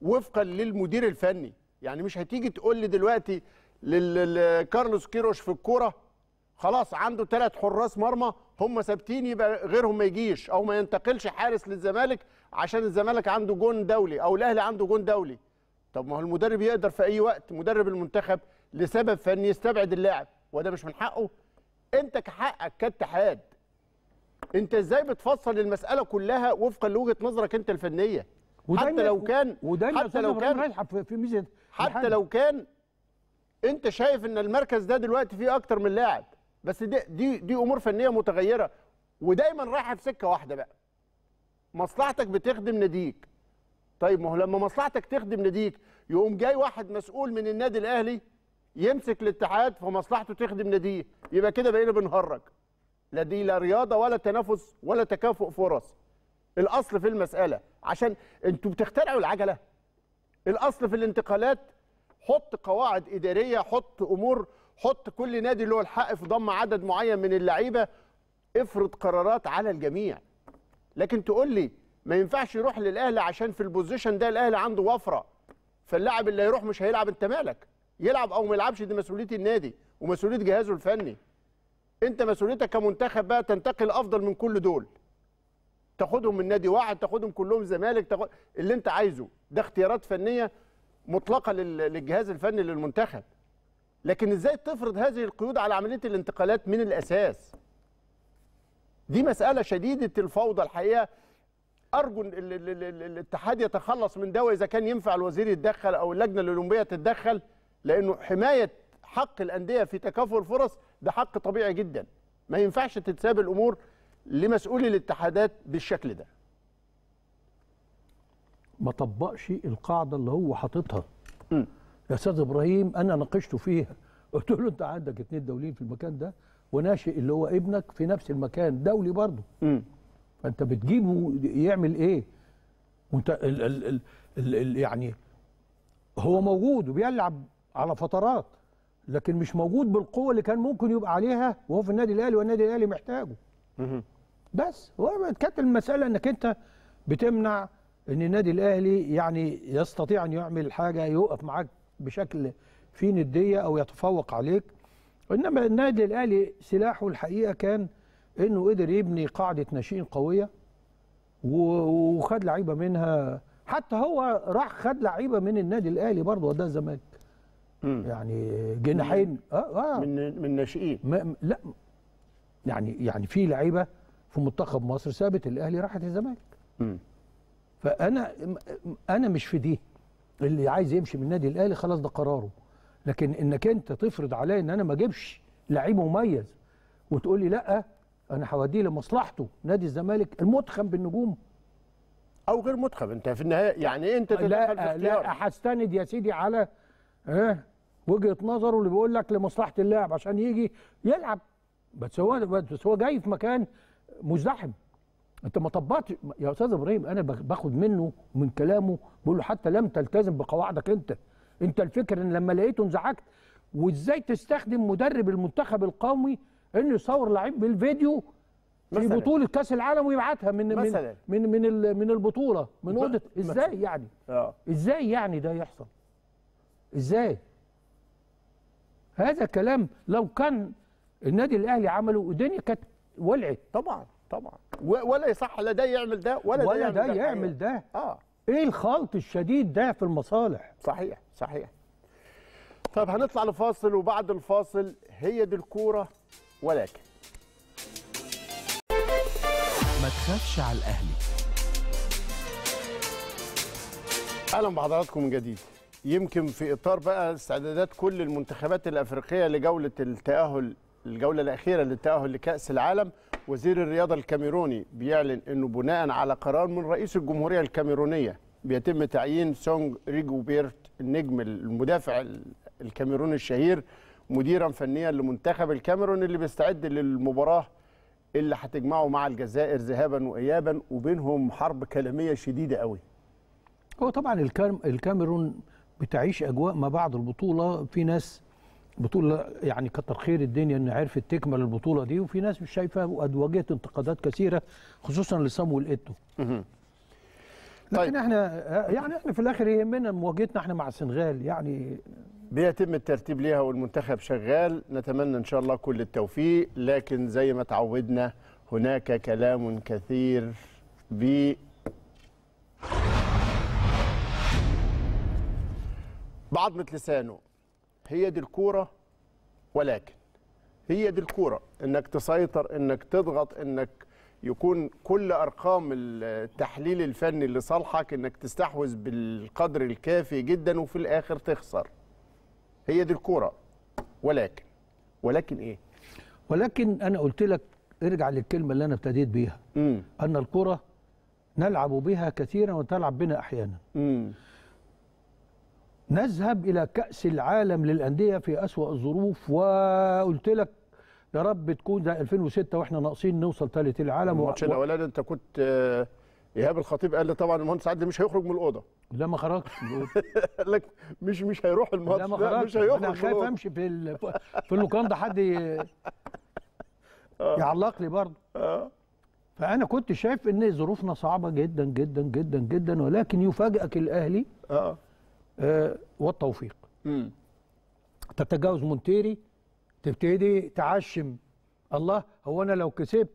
وفقا للمدير الفني يعني مش هتيجي تقول لي دلوقتي لكارلوس كيروش في الكوره خلاص عنده ثلاث حراس مرمى هم ثابتين يبقى غيرهم ما يجيش او ما ينتقلش حارس للزمالك عشان الزمالك عنده جون دولي او الاهلي عنده جون دولي طب ما هو المدرب يقدر في اي وقت مدرب المنتخب لسبب فني يستبعد اللاعب وده مش من حقه انت كحقك كاتحاد انت ازاي بتفصل المساله كلها وفقا لوجهه نظرك انت الفنيه حتى لو كان حتى لو كان في ميزه حتى لو كان انت شايف ان المركز ده دلوقتي فيه اكتر من لاعب بس دي دي دي امور فنيه متغيره ودايما رايحه في سكه واحده بقى مصلحتك بتخدم ناديك طيب ما هو لما مصلحتك تخدم ناديك يقوم جاي واحد مسؤول من النادي الاهلي يمسك الاتحاد فمصلحته تخدم ناديه يبقى كده بقينا بنهرج لا دي لا رياضه ولا تنافس ولا تكافؤ فرص الاصل في المساله عشان انتوا بتخترعوا العجله الاصل في الانتقالات حط قواعد اداريه حط امور حط كل نادي له الحق في ضم عدد معين من اللعيبه افرض قرارات على الجميع لكن تقول لي ما ينفعش يروح للاهلي عشان في البوزيشن ده الاهلي عنده وفره فاللاعب اللي هيروح مش هيلعب انت مالك يلعب او ما يلعبش دي مسؤوليه النادي ومسؤوليه جهازه الفني انت مسؤوليتك كمنتخب بقى تنتقل افضل من كل دول تاخدهم من نادي واحد تاخدهم كلهم زمالك تاخد اللي انت عايزه ده اختيارات فنيه مطلقه للجهاز الفني للمنتخب لكن ازاي تفرض هذه القيود على عمليه الانتقالات من الاساس دي مساله شديده الفوضى الحقيقه ارجو الاتحاد يتخلص من ده واذا كان ينفع الوزير يتدخل او اللجنه الاولمبيه تتدخل لانه حمايه حق الانديه في تكافؤ الفرص ده حق طبيعي جدا ما ينفعش تتساب الامور لمسؤولي الاتحادات بالشكل ده ما طبقش القاعده اللي هو حاططها يا استاذ ابراهيم انا ناقشته فيها قلت له انت عندك اتنين دوليين في المكان ده وناشئ اللي هو ابنك في نفس المكان دولي برضه فانت بتجيبه يعمل ايه وانت ال ال ال ال ال يعني هو موجود وبيلعب على فترات لكن مش موجود بالقوه اللي كان ممكن يبقى عليها وهو في النادي الاهلي والنادي الاهلي محتاجه بس هو كانت المساله انك انت بتمنع ان النادي الاهلي يعني يستطيع ان يعمل حاجه يوقف معاك بشكل فيه نديه او يتفوق عليك انما النادي الاهلي سلاحه الحقيقه كان انه قدر يبني قاعده ناشئين قويه وخد لعيبه منها حتى هو راح خد لعيبه من النادي الاهلي برضه وده الزمالك يعني جناحين اه اه من من ناشئين لا يعني يعني في لعيبه في منتخب مصر ثابت الاهلي راحت الزمالك فانا انا مش في دي اللي عايز يمشي من النادي الاهلي خلاص ده قراره لكن انك انت تفرض عليا ان انا ما اجيبش لعيب مميز وتقول لي لا انا هوديه لمصلحته نادي الزمالك المتخم بالنجوم او غير متخم انت في النهايه يعني إيه انت تتدخل لا لا هستند يا سيدي على اه وجهه نظره اللي بيقول لك لمصلحه اللاعب عشان يجي يلعب بس هو بس هو جاي في مكان مزدحم انت ما طبقتش يا استاذ ابراهيم انا باخد منه ومن كلامه بقول له حتى لم تلتزم بقواعدك انت انت الفكر ان لما لقيته انزعجت وازاي تستخدم مدرب المنتخب القومي انه يصور لعيب بالفيديو في بطوله كاس العالم ويبعتها من مثلاً. من من من البطوله من اوضه ازاي يعني آه. ازاي يعني ده يحصل ازاي هذا كلام لو كان النادي الاهلي عمله الدنيا كانت ولعت طبعا طبعا ولا يصح لا ده يعمل ده ولا, ولا ده يعمل ده, يعمل ده, آه. ده. اه ايه الخلط الشديد ده في المصالح صحيح صحيح طب هنطلع لفاصل وبعد الفاصل هي دي الكوره ولكن ما تخافش على الاهلي اهلا بحضراتكم من جديد يمكن في اطار بقى استعدادات كل المنتخبات الافريقيه لجوله التاهل الجوله الاخيره للتاهل لكاس العالم وزير الرياضه الكاميروني بيعلن انه بناء على قرار من رئيس الجمهوريه الكاميرونيه بيتم تعيين سونج ريجوبيرت النجم المدافع الكاميروني الشهير مديرا فنيا لمنتخب الكاميرون اللي بيستعد للمباراه اللي هتجمعه مع الجزائر ذهابا وايابا وبينهم حرب كلاميه شديده قوي هو طبعا الكاميرون بتعيش اجواء ما بعد البطوله في ناس بطولة يعني كتر خير الدنيا ان عرفت تكمل البطولة دي وفي ناس مش شايفة وقد واجهت انتقادات كثيرة خصوصا لصامويل ايتو لكن طيب. احنا يعني احنا في الاخر يهمنا مواجهتنا احنا مع السنغال يعني بيتم الترتيب ليها والمنتخب شغال نتمنى ان شاء الله كل التوفيق لكن زي ما تعودنا هناك كلام كثير ب بعضمة لسانه هي دي الكوره ولكن هي دي الكوره انك تسيطر انك تضغط انك يكون كل ارقام التحليل الفني اللي صالحك انك تستحوذ بالقدر الكافي جدا وفي الاخر تخسر هي دي الكوره ولكن ولكن ايه ولكن انا قلت لك ارجع للكلمه اللي انا ابتديت بيها مم. ان الكره نلعب بها كثيرا وتلعب بنا احيانا مم. نذهب إلى كأس العالم للأندية في أسوأ الظروف وقلت لك يا رب تكون زي 2006 واحنا ناقصين نوصل ثالث العالم الماتش و... الاولاني انت كنت آه، ايهاب الخطيب قال لي طبعا المهندس عدلي مش هيخرج من الاوضه لا ما خرجش لك مش مش هيروح الماتش لا ما خرجش مش هيخرج انا خايف امشي في ال... في اللوكاندا حد ي... آه. يعلق لي برضه آه. فانا كنت شايف ان ظروفنا صعبه جدا جدا جدا جدا ولكن يفاجئك الاهلي اه آه، والتوفيق مم. تتجاوز مونتيري تبتدي تعشم الله هو انا لو كسبت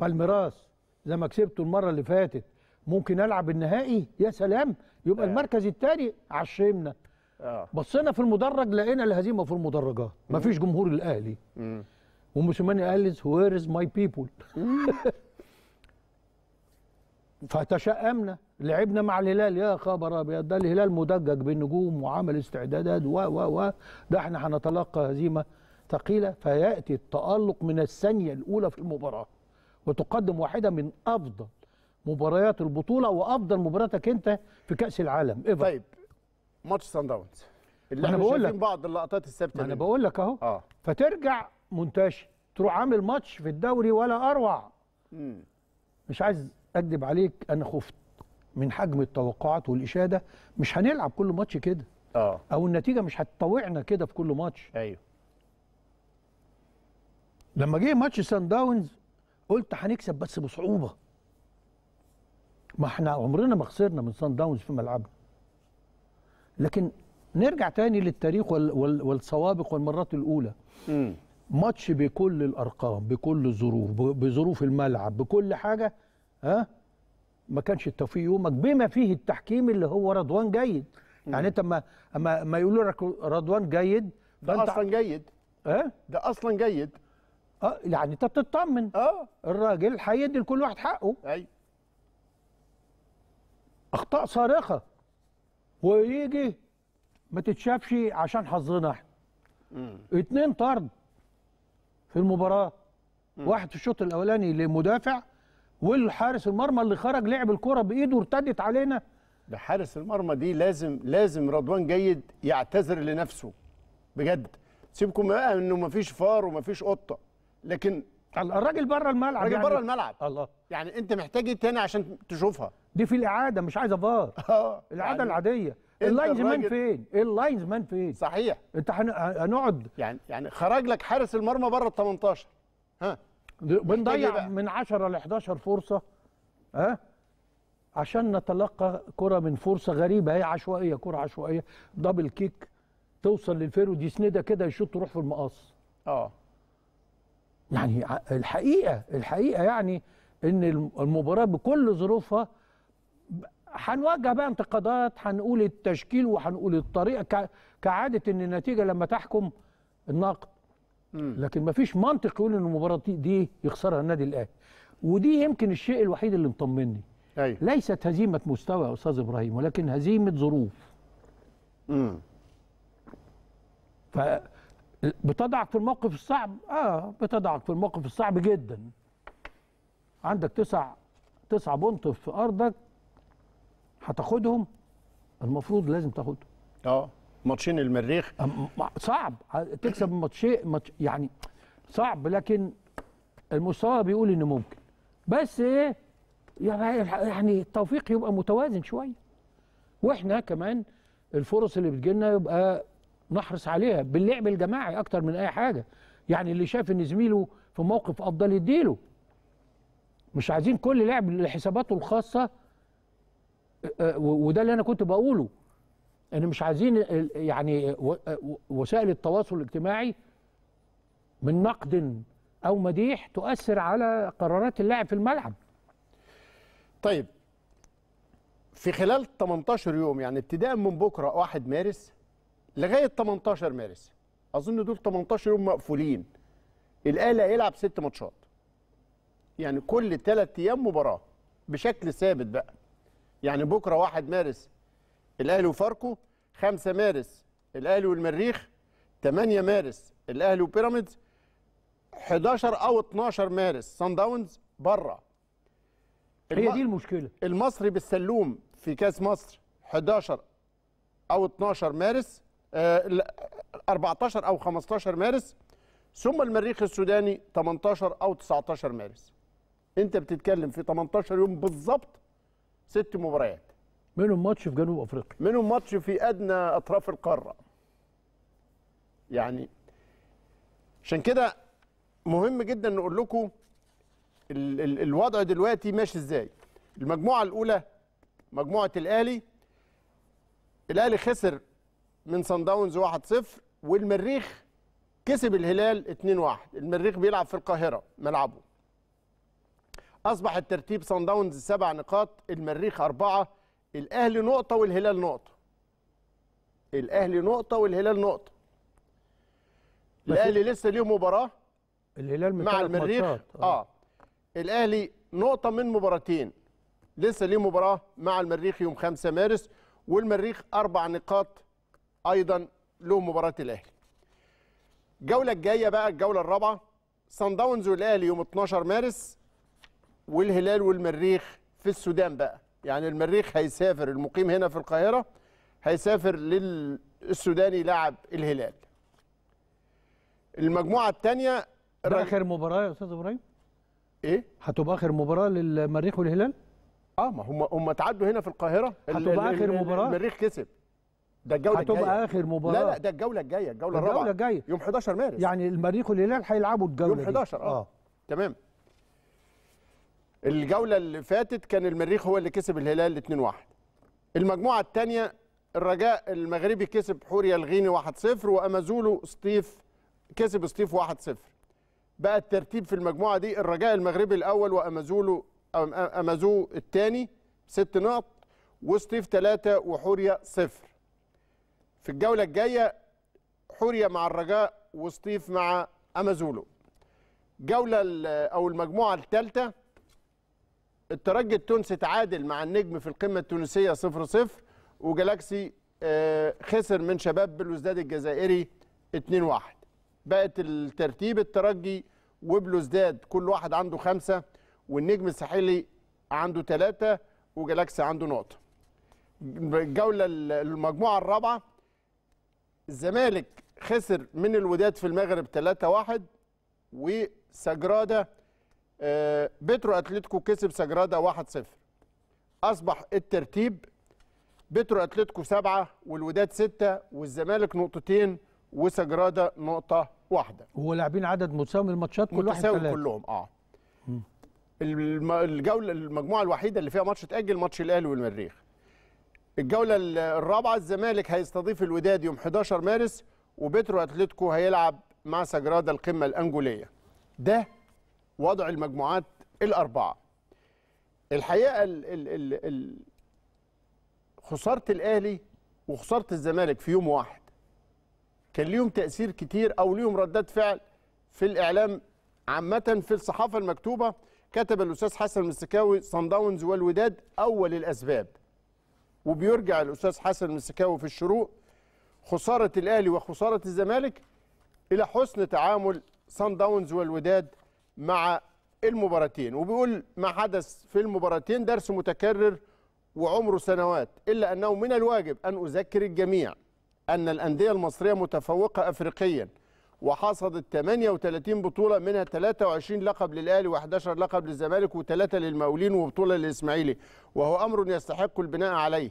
بالميراس زي ما كسبته المره اللي فاتت ممكن العب النهائي يا سلام يبقى آه. المركز الثاني عشمنا آه. بصينا في المدرج لقينا الهزيمه في المدرجات مفيش جمهور الاهلي وموسيماني قال وير از ماي بيبول فتشأمنا لعبنا مع الهلال يا خبر ابيض ده الهلال مدجج بالنجوم وعمل استعدادات و و و ده احنا هنتلقى هزيمه ثقيله فياتي التالق من الثانيه الاولى في المباراه وتقدم واحده من افضل مباريات البطوله وافضل مباراتك انت في كاس العالم إيفر. طيب ماتش سان داونز اللي احنا بقول لك بعض اللقطات الثابته انا بقول لك اهو آه. فترجع منتشي تروح عامل ماتش في الدوري ولا اروع مم. مش عايز اكذب عليك انا خفت من حجم التوقعات والاشاده مش هنلعب كل ماتش كده اه او النتيجه مش هتطوعنا كده في كل ماتش ايوه لما جه ماتش سان داونز قلت هنكسب بس بصعوبه ما احنا عمرنا ما خسرنا من سان داونز في ملعبنا لكن نرجع تاني للتاريخ وال وال والسوابق والمرات الاولى م. ماتش بكل الارقام بكل الظروف بظروف الملعب بكل حاجه ها ما كانش التوفيق يومك بما فيه التحكيم اللي هو رضوان جيد يعني انت اما اما ما يقولوا لك رضوان جيد ده اصلا جيد اه ده اصلا جيد اه يعني انت بتطمن اه الراجل هيدي لكل واحد حقه ايوه اخطاء صارخه ويجي ما تتشافش عشان حظنا احنا اتنين طرد في المباراه مم. واحد في الشوط الاولاني لمدافع والحارس المرمى اللي خرج لعب الكره بايده وارتدت علينا ده حارس المرمى دي لازم لازم رضوان جيد يعتذر لنفسه بجد سيبكم بقى انه مفيش فار ومفيش قطه لكن الراجل بره الملعب الراجل يعني بره الملعب الله يعني انت محتاج ايه تاني عشان تشوفها دي في الاعاده مش عايزه فار اه الاعاده يعني العاديه اللاينز مان فين اللاينز مان فين صحيح انت هنقعد يعني يعني خرج لك حارس المرمى بره ال 18 ها بنضيع من 10 ل 11 فرصه ها أه؟ عشان نتلقى كره من فرصه غريبه هي عشوائيه كره عشوائيه دبل كيك توصل دي سنده كده يشوط تروح في المقص اه يعني الحقيقه الحقيقه يعني ان المباراه بكل ظروفها هنواجه بقى انتقادات هنقول التشكيل وهنقول الطريقه كعاده ان النتيجه لما تحكم النقد لكن ما فيش منطق يقول ان المباراه دي يخسرها النادي الاهلي ودي يمكن الشيء الوحيد اللي مطمني أيوة. ليست هزيمه مستوى يا استاذ ابراهيم ولكن هزيمه ظروف امم ف بتضعك في الموقف الصعب اه بتضعك في الموقف الصعب جدا عندك تسع تسع بونت في ارضك هتاخدهم المفروض لازم تاخدهم اه ماتشين المريخ صعب تكسب ماتشين يعني صعب لكن المستوى بيقول انه ممكن بس ايه يعني التوفيق يبقى متوازن شويه واحنا كمان الفرص اللي بتجي لنا يبقى نحرص عليها باللعب الجماعي اكتر من اي حاجه يعني اللي شاف ان زميله في موقف افضل يديله مش عايزين كل لاعب لحساباته الخاصه وده اللي انا كنت بقوله ان مش عايزين يعني وسائل التواصل الاجتماعي من نقد او مديح تؤثر على قرارات اللاعب في الملعب طيب في خلال 18 يوم يعني ابتداء من بكره 1 مارس لغايه 18 مارس اظن دول 18 يوم مقفولين الاهلي هيلعب ست ماتشات يعني كل ثلاث ايام مباراه بشكل ثابت بقى يعني بكره 1 مارس الاهلي وفاركو 5 مارس الاهلي والمريخ 8 مارس الاهلي وبيراميدز 11 او 12 مارس سان داونز بره هي دي المشكله المصري بالسلوم في كاس مصر 11 او 12 مارس 14 آه، او 15 مارس ثم المريخ السوداني 18 او 19 مارس انت بتتكلم في 18 يوم بالظبط ست مباريات منهم ماتش في جنوب افريقيا منهم ماتش في ادنى اطراف القاره يعني عشان كده مهم جدا نقول لكم ال ال الوضع دلوقتي ماشي ازاي المجموعه الاولى مجموعه الاهلي الاهلي خسر من صن داونز 1-0 والمريخ كسب الهلال 2-1 المريخ بيلعب في القاهره ملعبه اصبح الترتيب صن داونز 7 نقاط المريخ 4 الاهلي نقطه والهلال نقطه الاهلي نقطه والهلال نقطه الاهلي لسه ليه مباراه الهلال مع المريخ آه. اه الاهلي نقطه من مباراتين لسه ليه مباراه مع المريخ يوم 5 مارس والمريخ اربع نقاط ايضا له مباراه الاهلي الجوله الجايه بقى الجوله الرابعه صن داونز والاهلي يوم 12 مارس والهلال والمريخ في السودان بقى يعني المريخ هيسافر المقيم هنا في القاهره هيسافر للسوداني لاعب الهلال المجموعه الثانيه رج... اخر مباراه يا استاذ ابراهيم ايه هتبقى اخر مباراه للمريخ والهلال اه ما هم هم تعدوا هنا في القاهره هتبقى اخر مباراه المريخ كسب ده الجوله الجايه هتبقى اخر مباراه لا لا ده الجوله الجايه الجوله الرابعه الجوله الجايه يوم 11 مارس يعني المريخ والهلال هيلعبوا الجوله يوم 11 دي. آه. اه تمام الجوله اللي فاتت كان المريخ هو اللي كسب الهلال 2-1 المجموعه الثانيه الرجاء المغربي كسب حوريا الغيني 1-0 وامازولو سطيف كسب سطيف 1-0 بقى الترتيب في المجموعه دي الرجاء المغربي الاول وامازولو امازو الثاني ست نقط وسطيف ثلاثة وحوريا صفر في الجولة الجاية حوريا مع الرجاء وسطيف مع أمازولو جولة أو المجموعة الثالثة الترجي التونسي تعادل مع النجم في القمه التونسيه 0 0 وجالاكسي آه، خسر من شباب بلوزداد الجزائري 2 1 بقت الترتيب الترجي وبلوزداد كل واحد عنده خمسه والنجم الساحلي عنده ثلاثه وجالاكسي عنده نقطه. الجوله المجموعه الرابعه الزمالك خسر من الوداد في المغرب 3 1 وسجراده آه، بترو اتلتيكو كسب سجرادا 1-0 اصبح الترتيب بترو اتلتيكو 7 والوداد 6 والزمالك نقطتين وسجرادا نقطه واحده ولاعبين عدد متساوي من الماتشات كل واحد متساوي كلهم اه م. الجوله المجموعه الوحيده اللي فيها ماتش اتاجل ماتش الاهلي والمريخ الجوله الرابعه الزمالك هيستضيف الوداد يوم 11 مارس وبترو اتلتيكو هيلعب مع سجرادا القمه الانجوليه ده وضع المجموعات الاربعه الحقيقه الـ الـ الـ خساره الاهلي وخساره الزمالك في يوم واحد كان ليهم تاثير كتير او ليهم ردات فعل في الاعلام عامه في الصحافه المكتوبه كتب الاستاذ حسن المسكاوي صن داونز والوداد اول الاسباب وبيرجع الاستاذ حسن المسكاوي في الشروق خساره الاهلي وخساره الزمالك الى حسن تعامل صن داونز والوداد مع المباراتين وبيقول ما حدث في المباراتين درس متكرر وعمره سنوات إلا أنه من الواجب أن أذكر الجميع أن الأندية المصرية متفوقة أفريقيا وحصدت 38 بطولة منها 23 لقب للأهلي و11 لقب للزمالك و3 للمقاولين وبطولة للإسماعيلي وهو أمر يستحق البناء عليه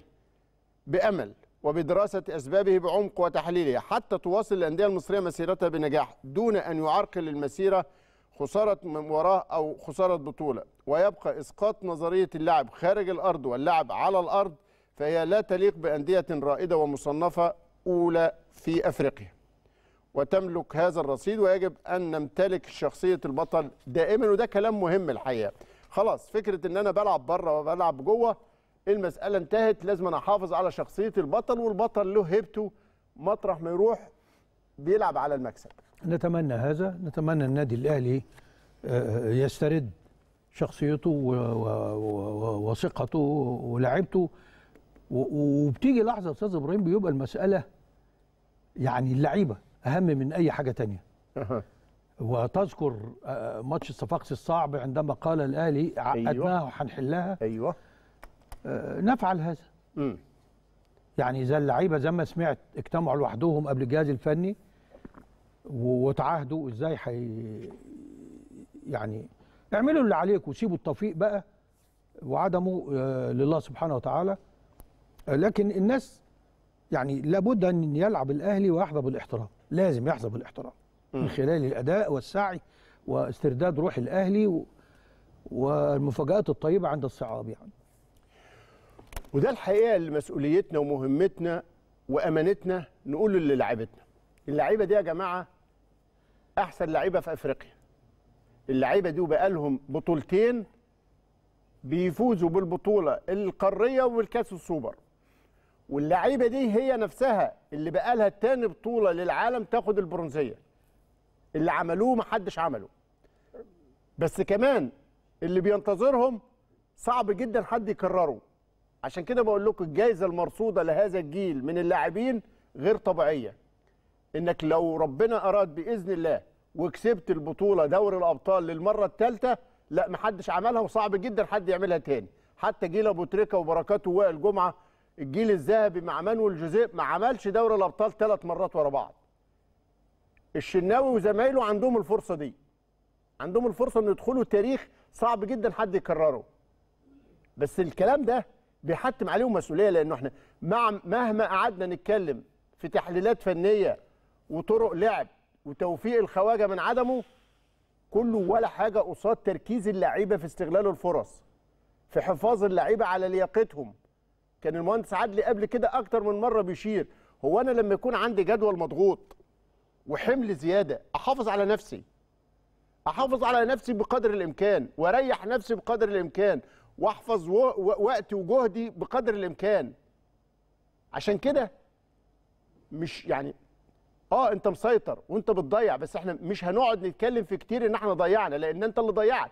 بأمل وبدراسة أسبابه بعمق وتحليله حتى تواصل الأندية المصرية مسيرتها بنجاح دون أن يعرقل المسيرة خساره من وراه او خساره بطوله ويبقى اسقاط نظريه اللعب خارج الارض واللعب على الارض فهي لا تليق بانديه رائده ومصنفه اولى في افريقيا وتملك هذا الرصيد ويجب ان نمتلك شخصيه البطل دائما وده كلام مهم الحقيقه خلاص فكره ان انا بلعب بره وبلعب جوه المساله انتهت لازم انا احافظ على شخصيه البطل والبطل له هيبته مطرح ما يروح بيلعب على المكسب نتمنى هذا نتمنى النادي الأهلي آه، يسترد شخصيته وثقته ولعبته وبتيجي لحظه استاذ ابراهيم بيبقى المساله يعني اللعيبه اهم من اي حاجه تانية وتذكر آه، ماتش الصفاقسي الصعب عندما قال الاهلي عقدناها وهنحلها ايوه, أيوه. آه، نفعل هذا مم. يعني اذا اللعيبه زي ما سمعت اجتمعوا لوحدهم قبل الجهاز الفني وتعاهدوا ازاي حي يعني اعملوا اللي عليكم وسيبوا التوفيق بقى وعدمه آه، لله سبحانه وتعالى لكن الناس يعني لابد ان يلعب الاهلي ويحظى بالاحترام لازم يحظى بالاحترام من خلال الاداء والسعي واسترداد روح الاهلي والمفاجات الطيبه عند الصعاب يعني وده الحقيقه اللي مسؤوليتنا ومهمتنا وامانتنا نقول للاعيبتنا اللعيبه دي يا جماعه احسن لعيبه في افريقيا اللعيبه دي وبقى لهم بطولتين بيفوزوا بالبطوله القاريه والكاس السوبر واللعيبه دي هي نفسها اللي بقى لها تاني بطوله للعالم تاخد البرونزيه اللي عملوه ما حدش عمله بس كمان اللي بينتظرهم صعب جدا حد يكرره عشان كده بقول لكم الجائزه المرصوده لهذا الجيل من اللاعبين غير طبيعيه انك لو ربنا اراد باذن الله وكسبت البطوله دوري الابطال للمره الثالثه لا محدش عملها وصعب جدا حد يعملها تاني حتى جيل ابو تريكه وبركات ووائل جمعه الجيل الذهبي مع مانويل جوزيه ما عملش دوري الابطال ثلاث مرات ورا بعض الشناوي وزمايله عندهم الفرصه دي عندهم الفرصه ان يدخلوا تاريخ صعب جدا حد يكرره بس الكلام ده بيحتم عليهم مسؤوليه لانه احنا مع مهما قعدنا نتكلم في تحليلات فنيه وطرق لعب وتوفيق الخواجه من عدمه كله ولا حاجه قصاد تركيز اللعيبه في استغلال الفرص في حفاظ اللعيبه على لياقتهم كان المهندس عدلي قبل كده اكتر من مره بيشير هو انا لما يكون عندي جدول مضغوط وحمل زياده احافظ على نفسي احافظ على نفسي بقدر الامكان واريح نفسي بقدر الامكان واحفظ وقتي وجهدي بقدر الامكان عشان كده مش يعني اه انت مسيطر وانت بتضيع بس احنا مش هنقعد نتكلم في كتير ان احنا ضيعنا لان انت اللي ضيعت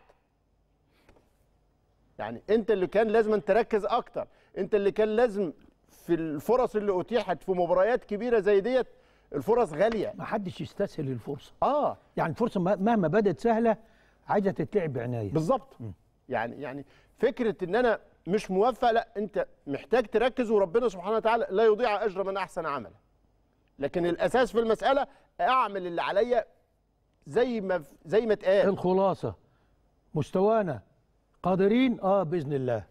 يعني انت اللي كان لازم تركز اكتر انت اللي كان لازم في الفرص اللي اتيحت في مباريات كبيره زي ديت الفرص غاليه ما حدش يستسهل الفرصه اه يعني الفرصه مهما بدت سهله عايزه تتلعب بعنايه بالظبط يعني يعني فكره ان انا مش موفق لا انت محتاج تركز وربنا سبحانه وتعالى لا يضيع اجر من احسن عملا لكن الاساس في المساله اعمل اللي عليا زي ما زي ما اتقال الخلاصه مستوانا قادرين اه باذن الله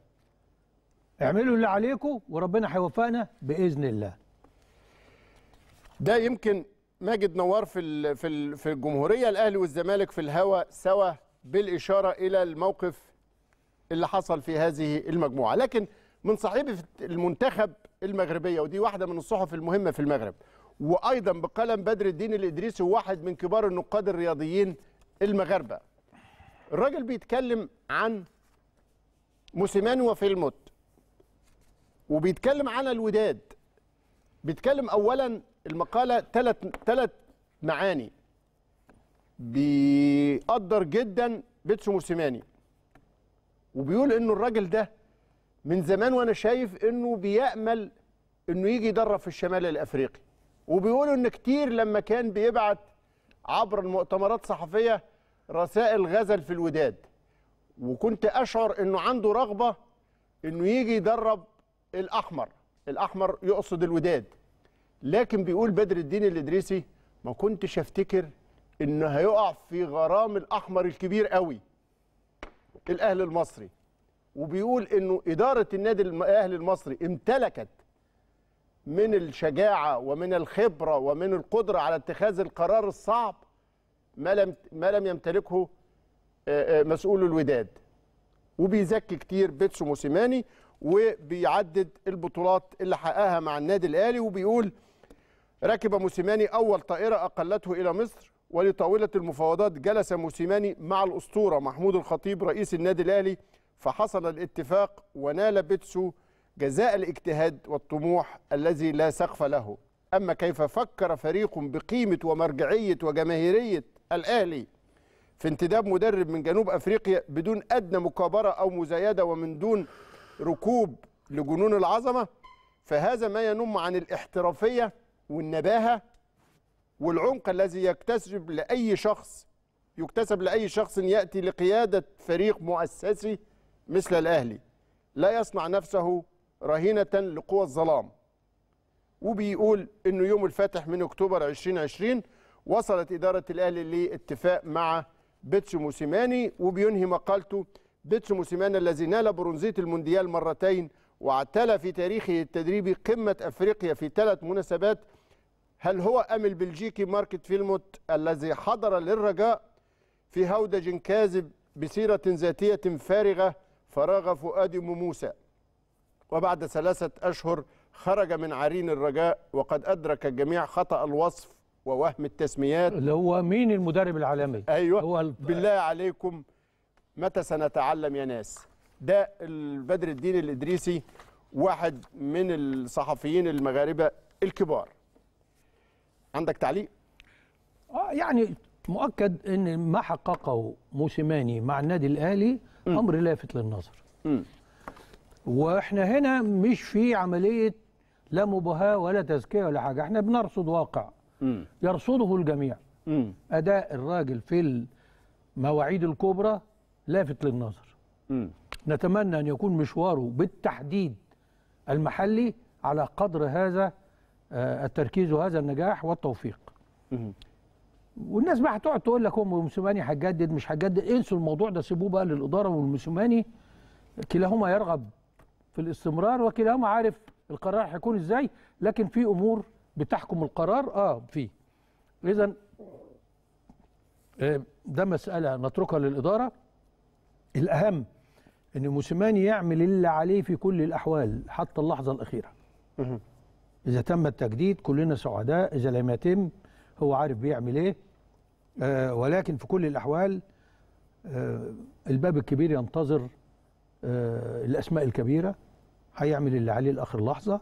اعملوا اللي عليكم وربنا هيوفقنا باذن الله ده يمكن ماجد نوار في في في الجمهوريه الاهلي والزمالك في الهوا سوا بالاشاره الى الموقف اللي حصل في هذه المجموعه لكن من صحيفه المنتخب المغربيه ودي واحده من الصحف المهمه في المغرب وايضا بقلم بدر الدين الادريسي واحد من كبار النقاد الرياضيين المغاربه الراجل بيتكلم عن موسيماني وفيلموت وبيتكلم عن الوداد بيتكلم اولا المقاله ثلاث ثلاث معاني بيقدر جدا بيتسو موسيماني وبيقول انه الراجل ده من زمان وانا شايف انه بيامل انه يجي يدرب في الشمال الافريقي وبيقولوا ان كتير لما كان بيبعت عبر المؤتمرات الصحفيه رسائل غزل في الوداد وكنت اشعر انه عنده رغبه انه يجي يدرب الاحمر الاحمر يقصد الوداد لكن بيقول بدر الدين الادريسي ما كنتش افتكر انه هيقع في غرام الاحمر الكبير قوي الاهلي المصري وبيقول انه اداره النادي الاهلي المصري امتلكت من الشجاعة ومن الخبرة ومن القدرة على اتخاذ القرار الصعب ما لم ما لم يمتلكه آه، آه، مسؤول الوداد وبيزكي كتير بيتسو موسيماني وبيعدد البطولات اللي حققها مع النادي الاهلي وبيقول ركب موسيماني اول طائره اقلته الى مصر ولطاوله المفاوضات جلس موسيماني مع الاسطوره محمود الخطيب رئيس النادي الاهلي فحصل الاتفاق ونال بيتسو جزاء الاجتهاد والطموح الذي لا سقف له أما كيف فكر فريق بقيمة ومرجعية وجماهيرية الأهلي في انتداب مدرب من جنوب أفريقيا بدون أدنى مكابرة أو مزايدة ومن دون ركوب لجنون العظمة فهذا ما ينم عن الاحترافية والنباهة والعمق الذي يكتسب لأي شخص يكتسب لأي شخص يأتي لقيادة فريق مؤسسي مثل الأهلي لا يصنع نفسه رهينة لقوى الظلام وبيقول أنه يوم الفاتح من أكتوبر 2020 وصلت إدارة الأهلي لاتفاق مع بيتسو موسيماني وبينهي مقالته بيتسو موسيماني الذي نال برونزية المونديال مرتين واعتلى في تاريخه التدريبي قمة أفريقيا في ثلاث مناسبات هل هو أم البلجيكي ماركت فيلموت الذي حضر للرجاء في هودج كاذب بسيرة ذاتية فارغة فراغ فؤاد موسى وبعد ثلاثة أشهر خرج من عرين الرجاء وقد أدرك الجميع خطأ الوصف ووهم التسميات اللي هو مين المدرب العالمي أيوة هو الب... بالله عليكم متى سنتعلم يا ناس ده بدر الدين الإدريسي واحد من الصحفيين المغاربة الكبار عندك تعليق؟ آه يعني مؤكد ان ما حققه موسيماني مع النادي الاهلي امر لافت للنظر م. واحنا هنا مش في عمليه لا مباهاه ولا تزكيه ولا حاجه احنا بنرصد واقع م. يرصده الجميع م. اداء الراجل في المواعيد الكبرى لافت للنظر م. نتمنى ان يكون مشواره بالتحديد المحلي على قدر هذا آه، التركيز وهذا النجاح والتوفيق والناس بقى هتقعد تقول لك هو موسيماني هيجدد مش هيجدد انسوا الموضوع ده سيبوه بقى للاداره والموسيماني كلاهما يرغب في الاستمرار وكلاهما عارف القرار هيكون ازاي لكن في امور بتحكم القرار اه في اذا آه، ده مساله نتركها للاداره الاهم ان موسيماني يعمل اللي عليه في كل الاحوال حتى اللحظه الاخيره اذا تم التجديد كلنا سعداء اذا لم يتم هو عارف بيعمل ايه آه ولكن في كل الاحوال آه الباب الكبير ينتظر آه، الاسماء الكبيره هيعمل اللي عليه لاخر لحظه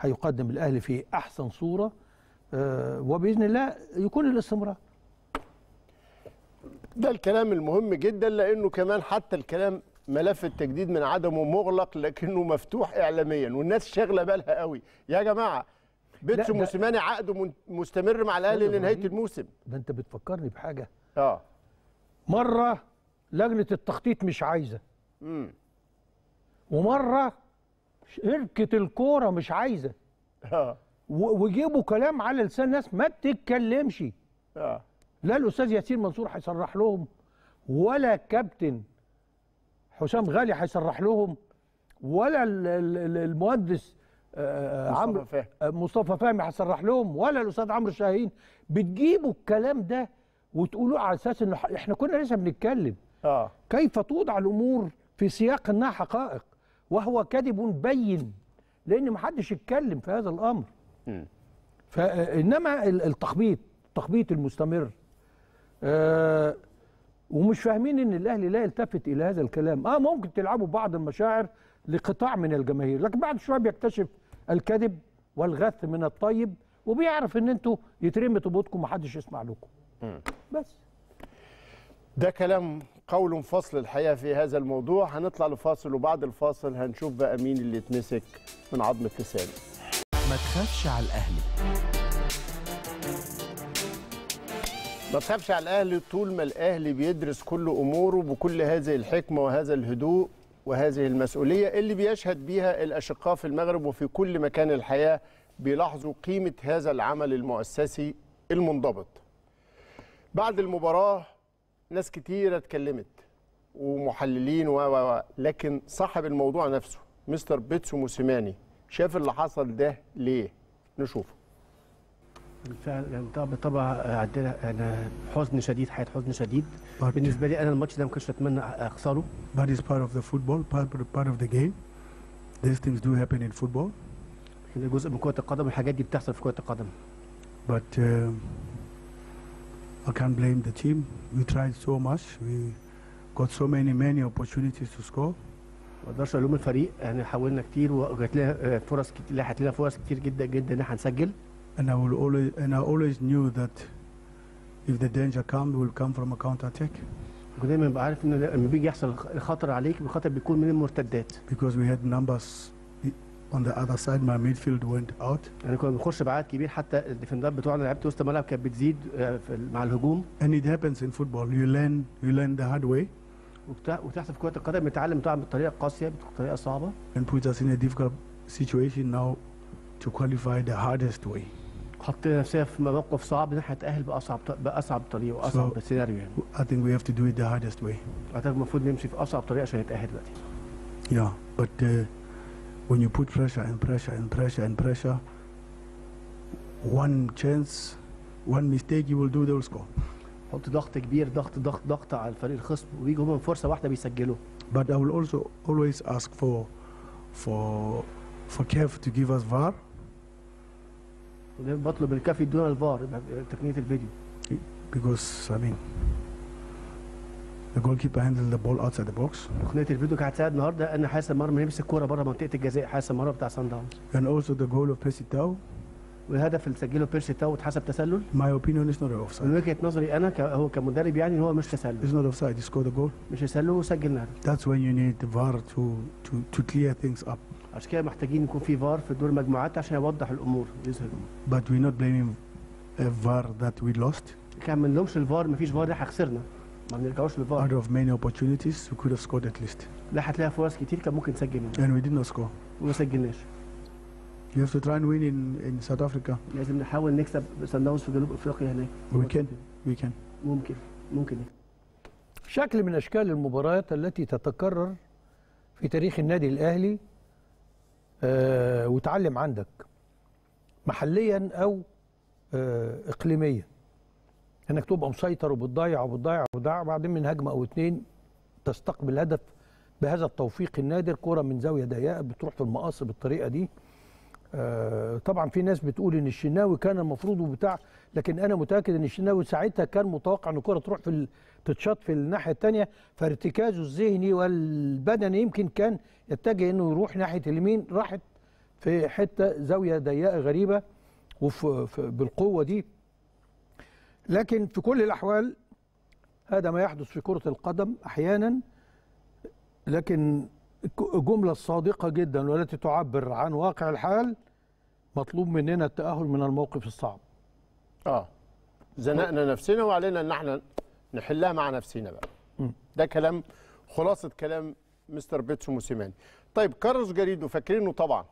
هيقدم الاهلي في احسن صوره آه، وباذن الله يكون الاستمرار ده الكلام المهم جدا لانه كمان حتى الكلام ملف التجديد من عدمه مغلق لكنه مفتوح اعلاميا والناس شاغله بالها قوي يا جماعه بيتسو موسيماني عقده مستمر مع الاهلي لنهايه الموسم ده انت بتفكرني بحاجه اه مره لجنه التخطيط مش عايزه امم ومره شركه الكوره مش عايزه اه وجيبوا كلام على لسان ناس ما بتتكلمش اه لا الاستاذ ياسين منصور هيصرح لهم ولا كابتن حسام غالي هيصرح لهم ولا المهندس آه، آه، عمرو آه، مصطفى فهمي هيصرح لهم ولا الاستاذ عمرو شاهين بتجيبوا الكلام ده وتقولوا على اساس ان احنا كنا لسه بنتكلم آه. كيف توضع الامور في سياق انها حقائق وهو كذب بين لان محدش اتكلم في هذا الامر فانما التخبيط التخبيط المستمر آه ومش فاهمين ان الاهلي لا يلتفت الى هذا الكلام اه ممكن تلعبوا بعض المشاعر لقطاع من الجماهير لكن بعد شويه بيكتشف الكذب والغث من الطيب وبيعرف ان انتوا يترمي طبوتكم محدش يسمع لكم بس ده كلام قول فصل الحقيقه في هذا الموضوع هنطلع لفاصل وبعد الفاصل هنشوف بقى مين اللي اتمسك من عظم التسالي ما تخافش على الاهلي ما تخافش على الاهلي طول ما الاهلي بيدرس كل اموره بكل هذه الحكمه وهذا الهدوء وهذه المسؤوليه اللي بيشهد بيها الاشقاء في المغرب وفي كل مكان الحياه بيلاحظوا قيمه هذا العمل المؤسسي المنضبط بعد المباراه ناس كتيرة اتكلمت ومحللين و لكن صاحب الموضوع نفسه مستر بيتسو موسيماني شاف اللي حصل ده ليه؟ نشوفه. بالفعل يعني طبعا عندنا انا حزن شديد حياه حزن شديد بالنسبه لي انا الماتش ده ما كنتش اتمنى اخسره. That is part of the football, part, part of the game. These things do happen in football. جزء من كره القدم الحاجات دي بتحصل في كره القدم. But uh, I can't blame the team. We tried so much. We got so many many opportunities to score. ما اقدرش الوم الفريق احنا حاولنا كتير وجات لنا فرص كتير لاحت لنا فرص كتير جدا جدا ان احنا نسجل. And I will always and I always knew that if the danger comes will come from a counter attack. كنت دايما ببقى ان لما بيجي يحصل الخطر عليك الخطر بيكون من المرتدات. Because we had numbers on the other side my midfield went out and it happens in football you learn you learn the hard way And put us in a difficult situation now to qualify the hardest way. حطينا نفسنا في موقف صعب ان احنا نتأهل بأصعب بأصعب I think we have to do it the hardest way. Yeah, but uh, when you put pressure and pressure and pressure and pressure, one chance, one mistake you will do, they will score. حط ضغط كبير ضغط ضغط ضغط على الفريق الخصم ويجي هم فرصه واحده بيسجلوا. But I will also always ask for for for Kev to give us VAR. بطلب الكاف يدونا الفار تقنيه الفيديو. Because I mean الجول كيبر هاندل ذا بول اوتسايد ذا بوكس تقنيه الفيديو كانت هتساعد النهارده ان حارس مرمى يمسك الكوره بره منطقه الجزاء حارس مرمى بتاع سان داونز and also the goal of Percy Tau والهدف اللي سجله بيرسي تاو اتحسب تسلل ماي اوبينيون از نوت اوف سايد من وجهه نظري انا هو كمدرب يعني هو مش تسلل از نوت اوف سايد سكور ذا جول مش تسلل وسجل نهائي ذاتس وين يو نيد فار تو تو تو كلير ثينجز اب عشان كده محتاجين يكون في فار في دور المجموعات عشان يوضح الامور يظهر الامور بس وي نوت بليمينج فار ذات وي لوست كان ما لهمش الفار مفيش فار احنا خسرنا ما بنرجعوش لفار out of many opportunities we could have scored at least لا هتلاقي فرص كتير كان ممكن نسجل منها and we not score وما سجلناش You have to try and win in in South Africa. لازم نحاول نكسب سان داونز في جنوب افريقيا هناك. We can. We can. ممكن ممكن شكل من اشكال المباريات التي تتكرر في تاريخ النادي الاهلي آه وتعلم عندك محليا او آه اقليميا انك تبقى مسيطر وبتضيع وبتضيع وبتضيع وبعدين من هجمه او اثنين تستقبل هدف بهذا التوفيق النادر كره من زاويه ضيقه بتروح في المقاص بالطريقه دي آه طبعا في ناس بتقول ان الشناوي كان المفروض وبتاع لكن انا متاكد ان الشناوي ساعتها كان متوقع ان الكره تروح في تتشاط في الناحيه الثانيه فارتكازه الذهني والبدني يمكن كان يتجه انه يروح ناحيه اليمين راحت في حته زاويه ضيقه غريبه بالقوه دي لكن في كل الأحوال هذا ما يحدث في كرة القدم أحيانا لكن الجملة الصادقة جدا والتي تعبر عن واقع الحال مطلوب مننا التأهل من الموقف الصعب آه زنقنا و... نفسنا وعلينا أن احنا نحلها مع نفسنا بقى م. ده كلام خلاصة كلام مستر بيتسو موسيماني طيب كارلوس جريدو فاكرينه طبعا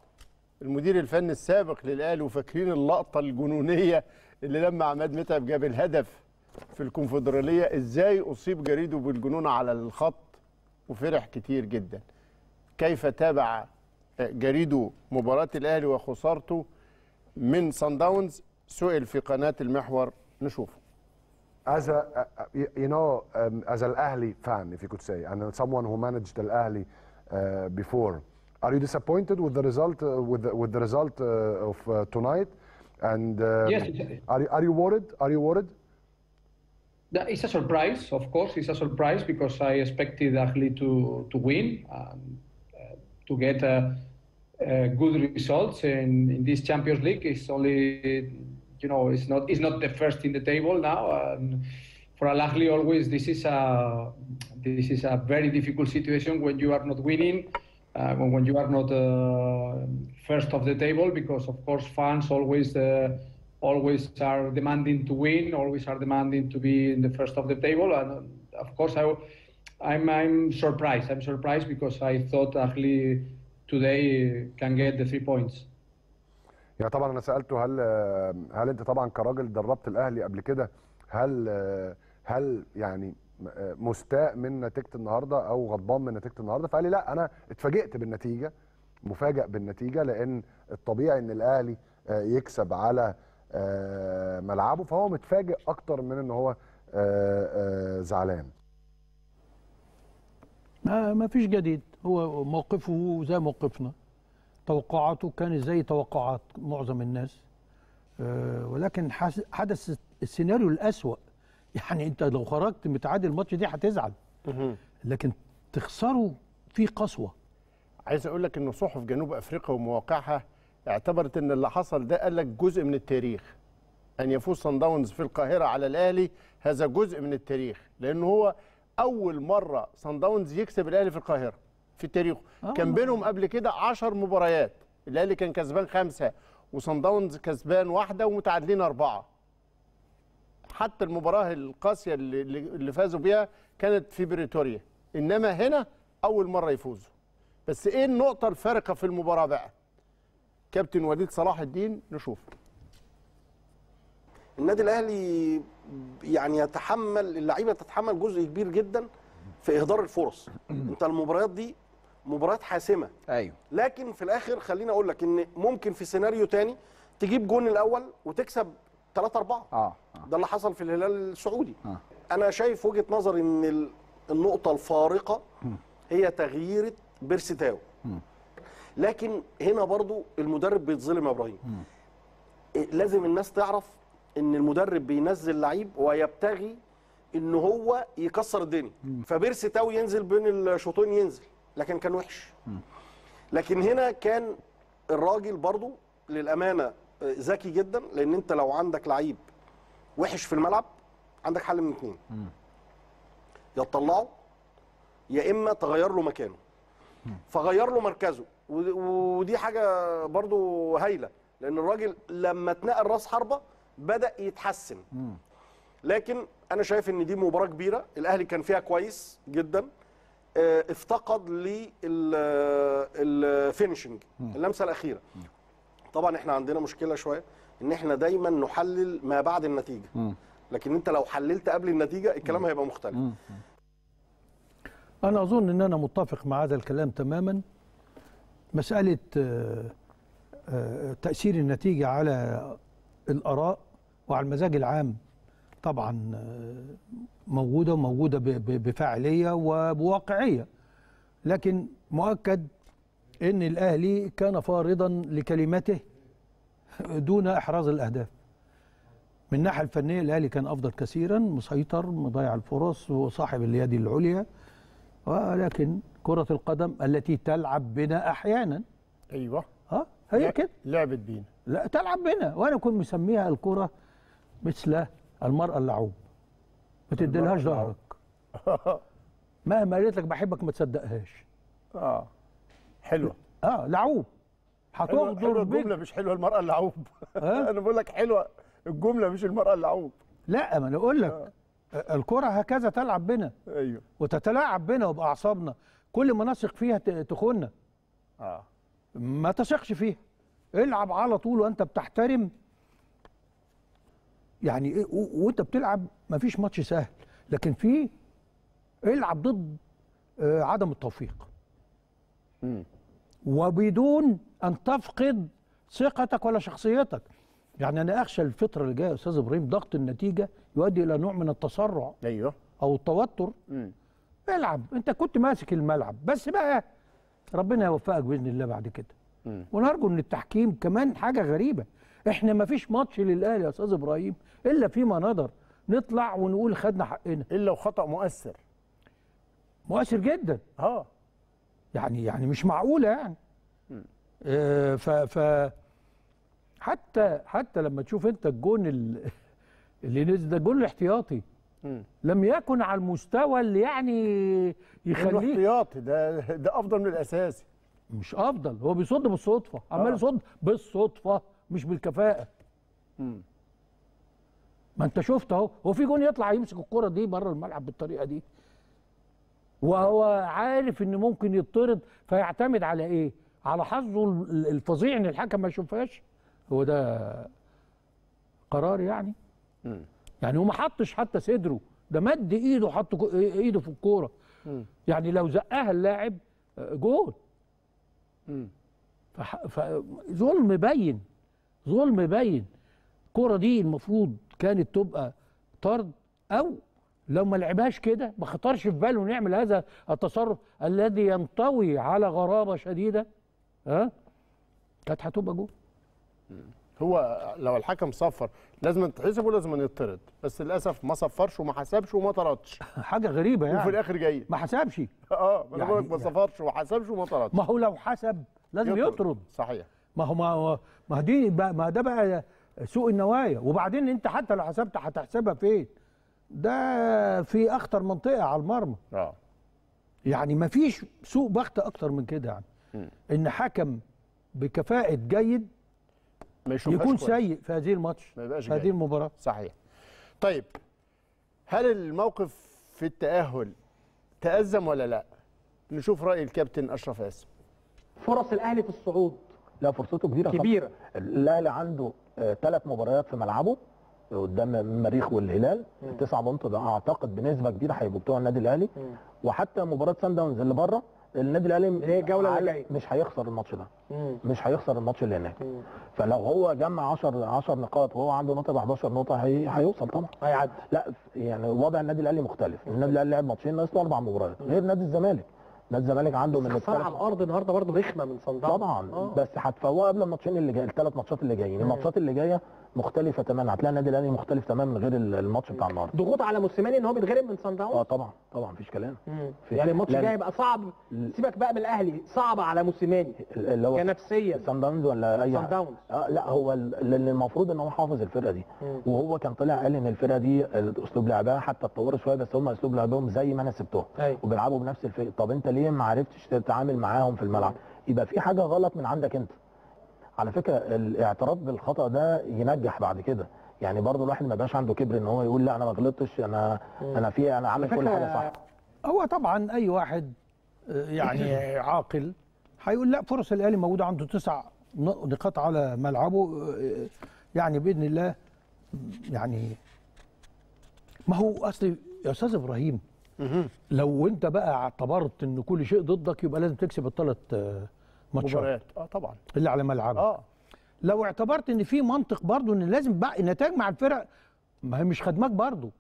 المدير الفني السابق للأهلي وفاكرين اللقطة الجنونية اللي لما عماد متعب جاب الهدف في الكونفدراليه ازاي اصيب جريده بالجنون على الخط وفرح كتير جدا كيف تابع جريده مباراه الاهلي وخسارته من سان داونز سئل في قناه المحور نشوفه as a uh, you know um, as an Ahli fan if you could say and someone who managed Al Ahli uh, before are you disappointed with the result uh, with the, with the result uh, of uh, tonight And um, yes, are, you, are you worried? Are you worried? It's a surprise, of course. It's a surprise because I expected Ahli to, to win, um, uh, to get a good results in, in this Champions League. It's only, you know, it's not it's not the first in the table now. And for Al Ahly, always this is a this is a very difficult situation when you are not winning uh, when you are not uh, first of the table because of course fans always uh, always are demanding to win always are demanding to be in the first of the table and uh, of course I, I'm, I'm surprised I'm surprised because I thought actually today can get the three points يا طبعا انا سالته هل هل انت طبعا كراجل دربت الاهلي قبل كده هل هل يعني آه، مستاء من نتيجه النهارده او غضبان من نتيجه النهارده فقال لي لا انا اتفاجئت بالنتيجه مفاجئ بالنتيجه لان الطبيعي ان الاهلي آه، يكسب على آه، ملعبه فهو متفاجئ اكتر من ان هو زعلان ما فيش جديد هو موقفه زي موقفنا توقعاته كانت زي توقعات معظم الناس ولكن حدث السيناريو الأسوأ يعني انت لو خرجت متعادل الماتش دي هتزعل لكن تخسره في قسوه عايز اقول لك ان صحف جنوب افريقيا ومواقعها اعتبرت ان اللي حصل ده قال لك جزء من التاريخ ان يفوز سان داونز في القاهره على الاهلي هذا جزء من التاريخ لان هو اول مره سان داونز يكسب الاهلي في القاهره في تاريخه آه كان بينهم قبل كده 10 مباريات الاهلي كان كسبان خمسه وصن داونز كسبان واحده ومتعادلين اربعه حتى المباراه القاسيه اللي, اللي فازوا بيها كانت في بريتوريا انما هنا اول مره يفوزوا بس ايه النقطه الفارقه في المباراه بقى كابتن وليد صلاح الدين نشوف النادي الاهلي يعني يتحمل اللعيبه تتحمل جزء كبير جدا في اهدار الفرص انت المباريات دي مباريات حاسمه ايوه لكن في الاخر خليني اقول لك ان ممكن في سيناريو تاني تجيب جون الاول وتكسب 3 4 آه،, اه ده اللي حصل في الهلال السعودي آه. انا شايف وجهه نظري ان النقطه الفارقه هي تغييره بيرسيتاو لكن هنا برضو المدرب بيتظلم يا ابراهيم إيه، لازم الناس تعرف ان المدرب بينزل لعيب ويبتغي ان هو يكسر الدنيا فبيرسي تاو ينزل بين الشوطين ينزل لكن كان وحش لكن هنا كان الراجل برضو للامانه ذكي جدا لان انت لو عندك لعيب وحش في الملعب عندك حل من اثنين يا تطلعه يا اما تغير له مكانه فغير له مركزه ودي حاجه برضو هايله لان الراجل لما اتنقل راس حربه بدا يتحسن لكن انا شايف ان دي مباراه كبيره الاهلي كان فيها كويس جدا آه، افتقد للفينشنج اللمسه الاخيره طبعا احنا عندنا مشكله شويه ان احنا دايما نحلل ما بعد النتيجه م. لكن انت لو حللت قبل النتيجه الكلام م. هيبقى مختلف م. انا اظن ان انا متفق مع هذا الكلام تماما مساله آه، آه، تاثير النتيجه على الاراء وعلى المزاج العام طبعا آه، موجوده وموجوده بفاعليه وبواقعيه لكن مؤكد ان الاهلي كان فارضا لكلمته دون احراز الاهداف من الناحيه الفنيه الاهلي كان افضل كثيرا مسيطر مضيع الفرص وصاحب اليد العليا ولكن كره القدم التي تلعب بنا احيانا ايوه اه هي كده لعبت بينا لا تلعب بنا وانا كنت مسميها الكره مثل المراه اللعوب ما تديلهاش ظهرك مهما قالت لك بحبك ما تصدقهاش اه حلوه اه لعوب هتغدر حلوة الجمله مش حلوه المراه اللعوب آه؟ انا بقول لك حلوه الجمله مش المراه اللعوب لا ما انا اقول لك آه. الكره هكذا تلعب بنا ايوه وتتلاعب بنا وباعصابنا كل ما نثق فيها تخنا اه ما تثقش فيها العب على طول وانت بتحترم يعني ايه وانت بتلعب مفيش ماتش سهل لكن في العب ضد آه، عدم التوفيق امم وبدون أن تفقد ثقتك ولا شخصيتك يعني أنا أخشى الفترة اللي جاية يا أستاذ إبراهيم ضغط النتيجة يؤدي إلى نوع من التسرع أيوه أو التوتر م. العب أنت كنت ماسك الملعب بس بقى ربنا يوفقك بإذن الله بعد كده م. ونرجو إن التحكيم كمان حاجة غريبة إحنا ما فيش ماتش للأهلي يا أستاذ إبراهيم إلا فيما نظر نطلع ونقول خدنا حقنا إلا وخطأ مؤثر مؤثر جدا اه يعني يعني مش معقوله يعني آه ف ف حتى حتى لما تشوف انت الجون اللي نزل ده الجون الاحتياطي لم يكن على المستوى اللي يعني يخليه الاحتياطي ده ده افضل من الاساسي مش افضل هو بيصد بالصدفه آه. عمال يصد بالصدفه مش بالكفاءه مم. ما انت شفت اهو هو في جون يطلع يمسك الكره دي بره الملعب بالطريقه دي وهو عارف ان ممكن يطرد فيعتمد على ايه على حظه الفظيع ان الحكم ما يشوفهاش هو ده قرار يعني م. يعني هو ما حطش حتى صدره ده مد ايده حط إيه- ايده في الكوره يعني لو زقها اللاعب آه، جول فظلم باين ظلم باين الكوره دي المفروض كانت تبقى طرد او لو ما لعبهاش كده ما خطرش في باله نعمل هذا التصرف الذي ينطوي على غرابه شديده ها كانت هتبقى جول هو لو الحكم صفر لازم تحسب ولازم يطرد بس للاسف ما صفرش وما حسبش وما طردش حاجه غريبه يعني وفي الاخر جاي ما حسبش اه ما انا بقول لك يعني ما يعني صفرش وما حسبش وما طردش ما هو لو حسب لازم يطرد, يطرد. صحيح ما هو ما هو ما دي ما ده بقى سوء النوايا وبعدين انت حتى لو حسبت هتحسبها فين؟ ده في اخطر منطقه على المرمى اه يعني ما فيش سوء بخت اكتر من كده يعني ان حكم بكفاءه جيد ما يكون سيء في هذه الماتش في هذه المباراه صحيح طيب هل الموقف في التاهل تازم ولا لا نشوف راي الكابتن اشرف ياسر فرص الاهلي في الصعود لا فرصته كبيره كبيره الاهلي عنده آه، ثلاث مباريات في ملعبه قدام المريخ والهلال بونط بونت اعتقد بنسبه كبيره هيبقوا بتوع النادي الاهلي وحتى مباراه سان داونز اللي بره النادي الاهلي هي الجوله اللي جايه مش هيخسر الماتش ده مم. مش هيخسر الماتش اللي هناك فلو هو جمع 10 10 نقاط وهو عنده نقطه 11 نقطه هي... هيوصل طبعا هيعدي لا يعني وضع النادي الاهلي مختلف النادي الاهلي لعب ماتشين ناقص له اربع مباريات غير نادي الزمالك نادي الزمالك عنده من الثلاث على الارض النهارده برضه رخمه من صن طبعا آه. بس هتفوقها قبل الماتشين اللي جايين الثلاث ماتشات اللي جايين الماتشات اللي جايه مختلفه تماما هتلاقي النادي الاهلي مختلف تماما غير الماتش بتاع النهارده ضغوط على موسيماني ان هو بيتغلب من صن داونز اه طبعا طبعا مفيش كلام مم. يعني الماتش الجاي هيبقى صعب سيبك بقى من الاهلي صعب على موسيماني اللي هو كنفسيا صن داونز ولا اي صن داونز آه لا هو اللي المفروض ان هو حافظ الفرقه دي مم. وهو كان طلع قال ان الفرقه دي اسلوب لعبها حتى اتطور شويه بس هم اسلوب لعبهم زي ما انا سبتهم وبيلعبوا بنفس الفريق طب انت ليه ما عرفتش تتعامل معاهم في الملعب مم. يبقى في حاجه غلط من عندك انت على فكره الاعتراف بالخطا ده ينجح بعد كده يعني برضه الواحد ما بقاش عنده كبر ان هو يقول لا انا ما غلطتش انا انا في انا عامل كل حاجه صح هو طبعا اي واحد آه، يعني عاقل هيقول لا فرص الاهلي موجوده عنده تسع نقاط على ملعبه آه، يعني باذن الله يعني ما هو اصل يا استاذ ابراهيم لو انت بقى اعتبرت ان كل شيء ضدك يبقى لازم تكسب الثلاث آه، مباريات اه طبعا اللي على ملعبك اه لو اعتبرت ان في منطق برضو ان لازم بقى النتائج مع الفرق ما هي مش خدماك برضو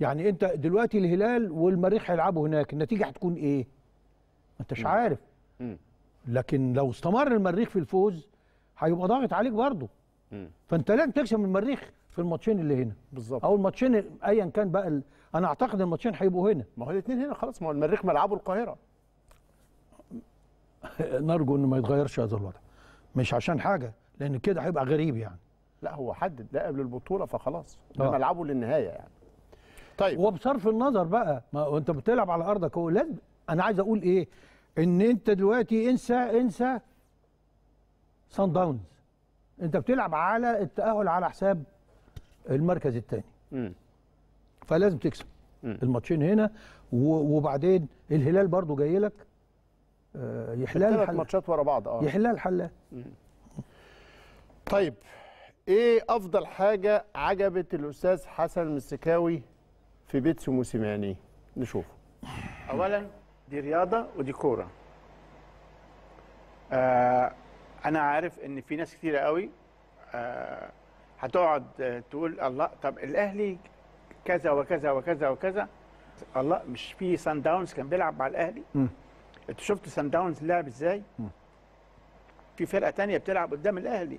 يعني انت دلوقتي الهلال والمريخ هيلعبوا هناك النتيجه هتكون ايه ما انتش عارف مم. لكن لو استمر المريخ في الفوز هيبقى ضاغط عليك برضه فانت لازم تكسب المريخ في الماتشين اللي هنا بالظبط او الماتشين ايا كان بقى ال... انا اعتقد الماتشين هيبقوا هنا ما هو الاثنين هنا خلاص ما هو المريخ ملعبه القاهره نرجو انه ما يتغيرش هذا الوضع مش عشان حاجه لان كده هيبقى غريب يعني لا هو حدد ده قبل البطوله فخلاص ده آه. ملعبه للنهايه يعني طيب وبصرف النظر بقى ما انت بتلعب على ارضك هو لازم انا عايز اقول ايه ان انت دلوقتي انسى انسى سان داونز انت بتلعب على التاهل على حساب المركز الثاني فلازم تكسب الماتشين هنا وبعدين الهلال برضو جاي لك آه، يحلال حلال ثلاث ماتشات ورا بعض اه يحلال الحلال طيب ايه افضل حاجه عجبت الاستاذ حسن المسكاوي في بيتسو موسيماني نشوف اولا دي رياضه ودي كوره آه انا عارف ان في ناس كثيره قوي آه هتقعد آه، تقول الله طب الاهلي كذا وكذا وكذا وكذا الله مش في سان داونز كان بيلعب مع الاهلي انت شفت سان داونز لعب ازاي؟ في فرقه ثانيه بتلعب قدام الاهلي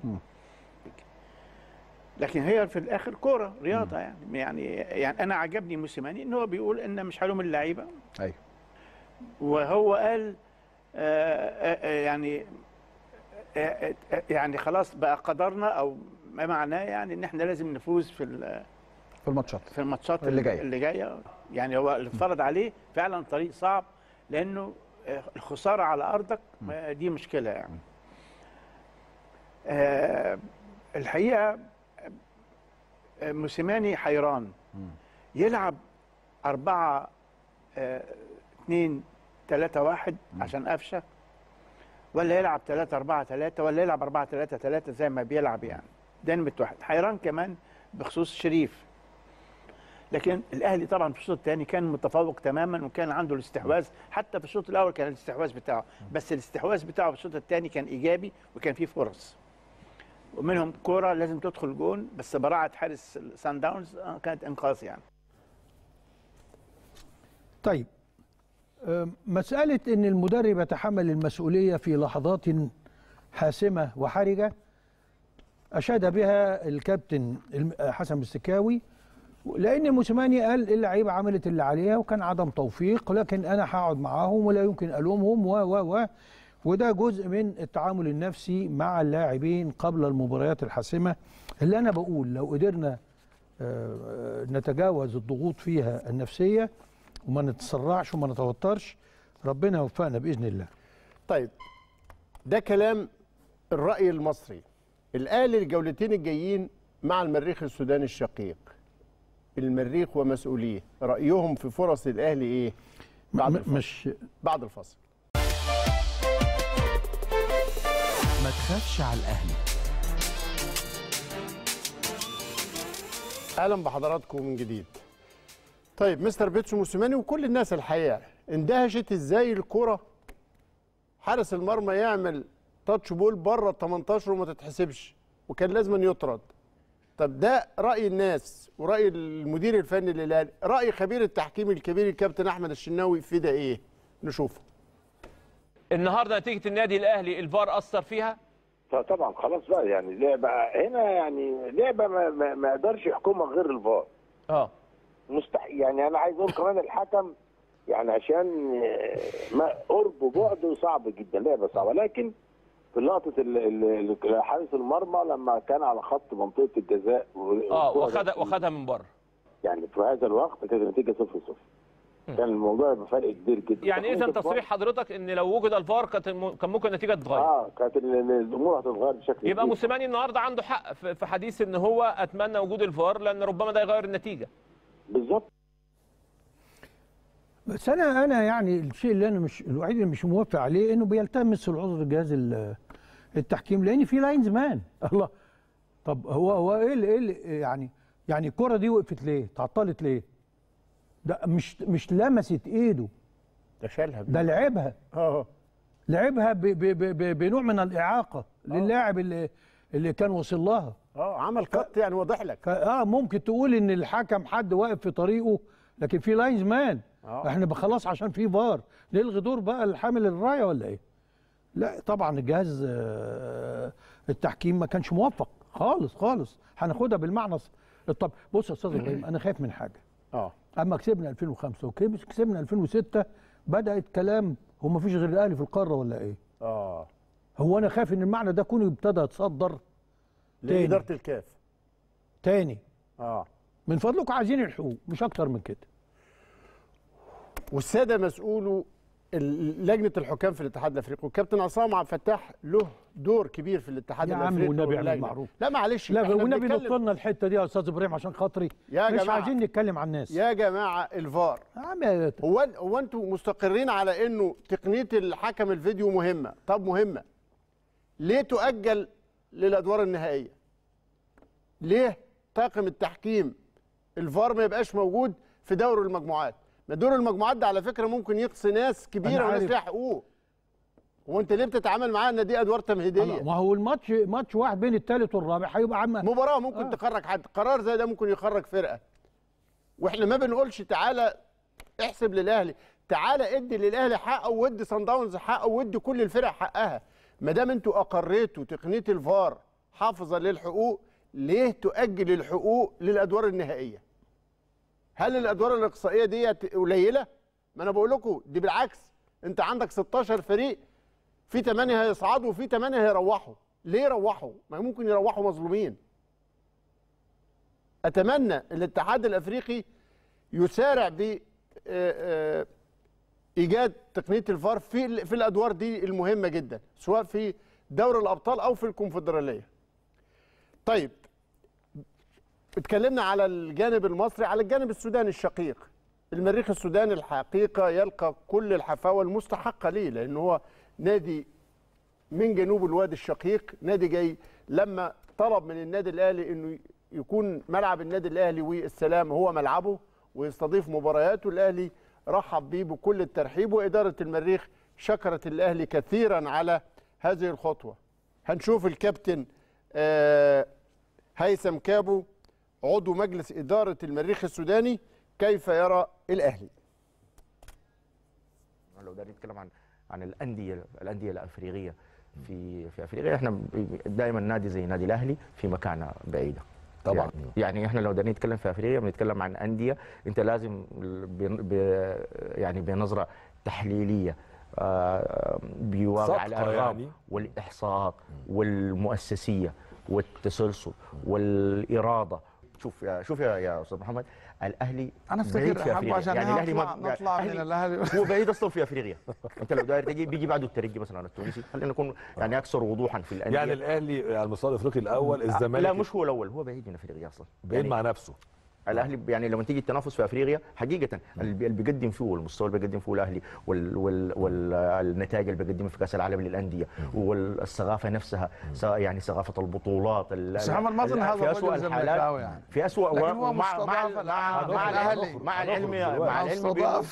لكن هي في الاخر كوره رياضه يعني يعني يعني انا عجبني موسيماني ان هو بيقول ان مش هلوم اللعيبه ايوه وهو قال آآ آه، آآ آه، آه، يعني آآ يعني خلاص بقى قدرنا او ما معناه يعني ان احنا لازم نفوز في في الماتشات في الماتشات اللي جايه اللي جايه يعني هو اللي اتفرض عليه فعلا طريق صعب لانه الخساره على ارضك دي مشكله يعني آه، الحقيقه آه، موسيماني حيران يلعب أربعة اثنين آه، ثلاثة واحد عشان قفشة ولا يلعب ثلاثة أربعة ثلاثة ولا يلعب أربعة ثلاثة ثلاثة زي ما بيلعب يعني ده نمرة واحد حيران كمان بخصوص شريف لكن الاهلي طبعا في الشوط الثاني كان متفوق تماما وكان عنده الاستحواذ حتى في الشوط الاول كان الاستحواذ بتاعه بس الاستحواذ بتاعه في الشوط الثاني كان ايجابي وكان فيه فرص ومنهم كوره لازم تدخل جون بس براعه حارس سان داونز آه، كانت انقاذ يعني طيب مسألة أن المدرب يتحمل المسؤولية في لحظات حاسمة وحرجة أشاد بها الكابتن حسن السكاوي لان موسيماني قال اللعيبه عملت اللي عليها وكان عدم توفيق لكن انا هقعد معاهم ولا يمكن الومهم و و و وده جزء من التعامل النفسي مع اللاعبين قبل المباريات الحاسمه اللي انا بقول لو قدرنا آه، نتجاوز الضغوط فيها النفسيه وما نتسرعش وما نتوترش ربنا يوفقنا باذن الله. طيب ده كلام الراي المصري. الاهلي الجولتين الجايين مع المريخ السوداني الشقيق. المريخ ومسؤوليه رايهم في فرص الاهلي ايه بعد الفصل. مش بعد الفصل ما تخافش على الاهلي اهلا بحضراتكم من جديد طيب مستر بيتسو موسيماني وكل الناس الحقيقه اندهشت ازاي الكره حارس المرمى يعمل تاتش بول بره ال 18 وما تتحسبش وكان لازم يطرد طب ده راي الناس وراي المدير الفني للهلال راي خبير التحكيم الكبير الكابتن احمد الشناوي في ده ايه نشوفه النهارده نتيجه النادي الاهلي الفار اثر فيها طبعا خلاص بقى يعني لعبه هنا يعني لعبه ما, ما يقدرش يحكمها غير الفار اه مستحيل يعني انا عايز اقول كمان الحكم يعني عشان آه، ما قرب وبعد صعب جدا لعبه صعبه لكن في لقطه حارس المرمى لما كان على خط منطقه الجزاء اه واخدها واخدها من بره يعني في هذا الوقت كانت النتيجه 0 0 كان الموضوع بفرق كبير جدا يعني اذا تصريح حضرتك ان لو وجد الفار كانت كان ممكن النتيجه تتغير اه كانت الامور هتتغير بشكل يبقى موسيماني النهارده عنده حق في حديث ان هو اتمنى وجود الفار لان ربما ده يغير النتيجه بالظبط بس انا انا يعني الشيء اللي انا مش الوحيد اللي مش موافق عليه انه بيلتمس العذر الجهاز التحكيم لان في لاينز مان الله طب هو هو ايه اللي ايه اللي يعني يعني الكره دي وقفت ليه؟ اتعطلت ليه؟ ده مش مش لمست ايده ده شالها ده لعبها اه لعبها ب ب ب بنوع من الاعاقه آه. للاعب اللي اللي كان وصل لها اه عمل كات يعني واضح لك اه ممكن تقول ان الحكم حد واقف في طريقه لكن في لاينز مان أوه. احنا خلاص عشان في فار نلغي دور بقى الحامل الرايه ولا ايه؟ لا طبعا الجهاز آه، التحكيم ما كانش موفق خالص خالص هناخدها بالمعنى طب بص يا استاذ ابراهيم انا خايف من حاجه اه اما كسبنا 2005 وكسبنا 2006 بدات كلام هو ما فيش غير الاهلي في القاره ولا ايه اه هو انا خايف ان المعنى ده كونه ابتدى يتصدر لاداره الكاف تاني اه من فضلكم عايزين الحقوق مش اكتر من كده والساده مسؤوله لجنه الحكام في الاتحاد الافريقي والكابتن عصام عبد الفتاح له دور كبير في الاتحاد الافريقي يا عم والنبي عليك معروف لا معلش لا والنبي نطلنا الحته دي يا استاذ ابراهيم عشان خاطري يا مش جماعة. عايزين نتكلم عن الناس يا جماعه الفار يا عم يا هو هو انتوا مستقرين على انه تقنيه الحكم الفيديو مهمه طب مهمه ليه تؤجل للادوار النهائيه ليه طاقم التحكيم الفار ما يبقاش موجود في دور المجموعات دور المجموعات ده على فكره ممكن يقصي ناس كبيره وناس ليها حقوق وانت ليه بتتعامل معاها ان دي ادوار تمهيديه ما هو الماتش ماتش واحد بين الثالث والرابع هيبقى عامه مباراه ممكن آه. تخرج حد قرار زي ده ممكن يخرج فرقه واحنا ما بنقولش تعالى احسب للاهلي تعالى ادي للاهلي حقه وادي صن داونز حقه وادي كل الفرق حقها ما دام انتوا اقريتوا تقنيه الفار حافظه للحقوق ليه تؤجل الحقوق للادوار النهائيه هل الادوار الاقصائيه ديت قليله ما انا بقول لكم دي بالعكس انت عندك 16 فريق في 8 هيصعدوا وفي 8 هيروحوا ليه يروحوا؟ ما ممكن يروحوا مظلومين اتمنى الاتحاد الافريقي يسارع ب آه، آه، ايجاد تقنيه الفار في في الادوار دي المهمه جدا سواء في دوري الابطال او في الكونفدراليه طيب اتكلمنا على الجانب المصري على الجانب السوداني الشقيق المريخ السوداني الحقيقه يلقى كل الحفاوه المستحقه ليه لان هو نادي من جنوب الوادي الشقيق نادي جاي لما طلب من النادي الاهلي انه يكون ملعب النادي الاهلي والسلام هو ملعبه ويستضيف مبارياته الاهلي رحب بيه بكل الترحيب واداره المريخ شكرت الاهلي كثيرا على هذه الخطوه هنشوف الكابتن آه، هيثم كابو عضو مجلس إدارة المريخ السوداني كيف يرى الأهلي لو ده نتكلم عن عن الأندية الأندية الأفريقية في في أفريقيا احنا دائما نادي زي نادي الأهلي في مكانة بعيدة طبعا يعني, يعني احنا لو بدنا نتكلم في افريقيا بنتكلم عن انديه انت لازم بي يعني بنظره تحليليه آه، بواقع الارقام يعني. والاحصاءات والمؤسسيه والتسلسل والاراده شوف يا شوف يا يا استاذ محمد الاهلي انا افتكر حبه عشان يعني الاهلي نطلع يعني من الاهلي هو بعيد اصلا في افريقيا انت لو داير تجي بيجي بعده الترجي مثلا التونسي خلينا نكون يعني آه. اكثر وضوحا في الانديه يعني الاهلي يعني المستوى الافريقي الاول آه، الزمالك لا مش هو الاول هو بعيد من افريقيا اصلا بعيد يعني مع نفسه الاهلي يعني لما تيجي التنافس في افريقيا حقيقه اللي بيقدم فيه والمستوى اللي بيقدم فيه الاهلي والنتائج اللي بيقدمها في كاس العالم للانديه والثقافه نفسها يعني ثقافه البطولات بس محمد اظن هذا في اسوء الحالات يعني. في اسوء و... مع مع مع العلم مع العلم مع العلم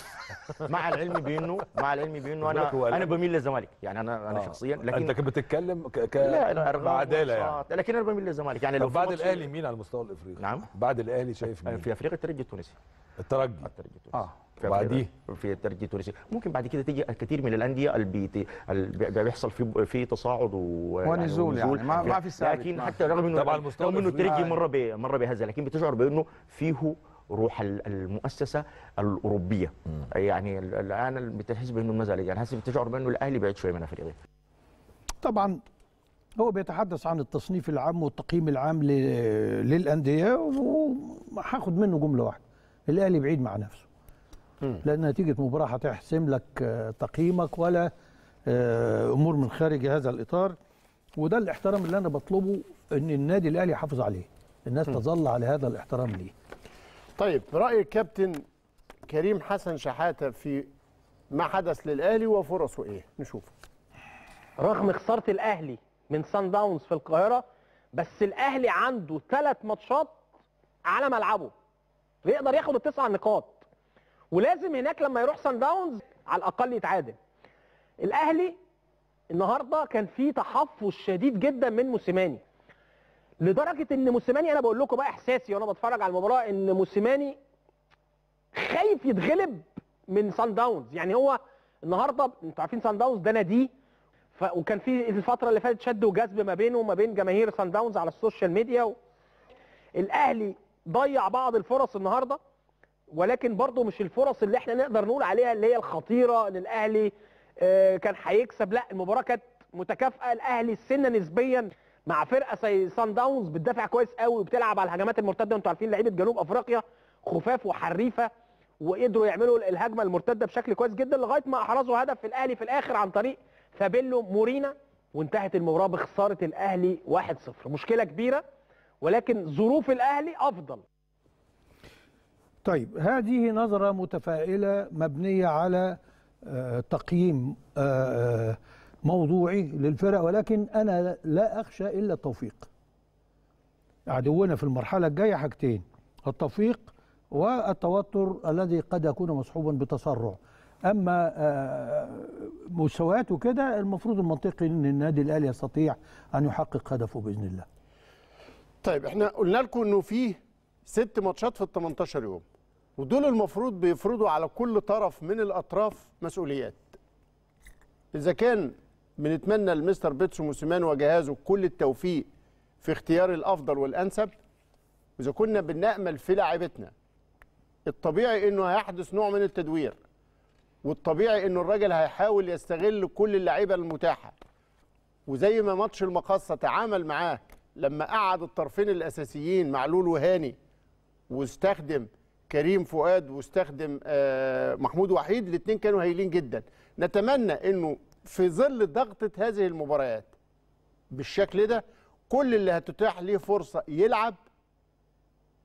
مع العلم بانه مع العلم بانه انا انا بميل للزمالك يعني انا انا آه. شخصيا لكن انت كنت بتتكلم ك لا بعداله يعني لكن انا بميل للزمالك يعني لو بعد الاهلي مين على المستوى الافريقي نعم بعد الاهلي شايف آه، في افريقيا الترجي التونسي الترجي آه، الترجي التونسي اه وبعديه في الترجي التونسي ممكن بعد كده تيجي الكثير من الانديه اللي بيحصل في في تصاعد يعني يعني، ونزول يعني, يعني ما في سابق لكن حتى رغم انه طبعا رغم انه الترجي مره مره بهذا لكن بتشعر بانه فيه روح المؤسسه الاوروبيه مم. يعني الان بتحس بانه ما زال يعني هسه بتشعر بانه الاهلي بعيد شويه من افريقيا طبعا هو بيتحدث عن التصنيف العام والتقييم العام للانديه وهاخد منه جمله واحده الاهلي بعيد مع نفسه لان نتيجه مباراه هتحسم لك آه، تقييمك ولا آه، امور من خارج هذا الاطار وده الاحترام اللي انا بطلبه ان النادي الاهلي يحافظ عليه الناس تظل على هذا الاحترام ليه طيب راي الكابتن كريم حسن شحاته في ما حدث للاهلي وفرصه ايه نشوفه رغم خساره الاهلي من سان داونز في القاهره بس الاهلي عنده ثلاث ماتشات على ملعبه يقدر ياخد التسع نقاط ولازم هناك لما يروح سان داونز على الاقل يتعادل الاهلي النهارده كان في تحفظ شديد جدا من موسيماني لدرجه ان موسيماني انا بقول لكم بقى احساسي وانا بتفرج على المباراه ان موسيماني خايف يتغلب من سان داونز يعني هو النهارده انتوا عارفين سان داونز ده ناديه ف... وكان في الفتره اللي فاتت شد وجذب ما بينه وما بين جماهير سان داونز على السوشيال ميديا و... الاهلي ضيع بعض الفرص النهارده ولكن برضه مش الفرص اللي احنا نقدر نقول عليها اللي هي الخطيره للاهلي آه كان هيكسب لا المباراه كانت متكافئه الاهلي السنه نسبيا مع فرقه زي سان داونز بتدافع كويس قوي وبتلعب على الهجمات المرتده وانتوا عارفين لعيبه جنوب افريقيا خفاف وحريفه وقدروا يعملوا الهجمه المرتده بشكل كويس جدا لغايه ما احرزوا هدف في الاهلي في الاخر عن طريق فابيلو مورينا وانتهت المباراه بخساره الاهلي 1-0 مشكله كبيره ولكن ظروف الاهلي افضل طيب هذه نظره متفائله مبنيه على آه، تقييم آه، آه، موضوعي للفرق ولكن انا لا اخشى الا التوفيق عدونا في المرحله الجايه حاجتين التوفيق والتوتر الذي قد يكون مصحوبا بتسرع اما آه، مستوياته وكده المفروض المنطقي ان النادي الاهلي يستطيع ان يحقق هدفه باذن الله طيب احنا قلنا لكم انه فيه ست ماتشات في ال 18 يوم ودول المفروض بيفرضوا على كل طرف من الاطراف مسؤوليات اذا كان بنتمنى لمستر بيتسو موسيمان وجهازه كل التوفيق في اختيار الافضل والانسب واذا كنا بنامل في لاعبتنا الطبيعي انه هيحدث نوع من التدوير والطبيعي انه الراجل هيحاول يستغل كل اللعيبه المتاحه وزي ما ماتش المقاصه تعامل معاه لما قعد الطرفين الاساسيين معلول وهاني واستخدم كريم فؤاد واستخدم آه، محمود وحيد الاثنين كانوا هايلين جدا نتمنى انه في ظل ضغطه هذه المباريات بالشكل ده كل اللي هتتاح ليه فرصه يلعب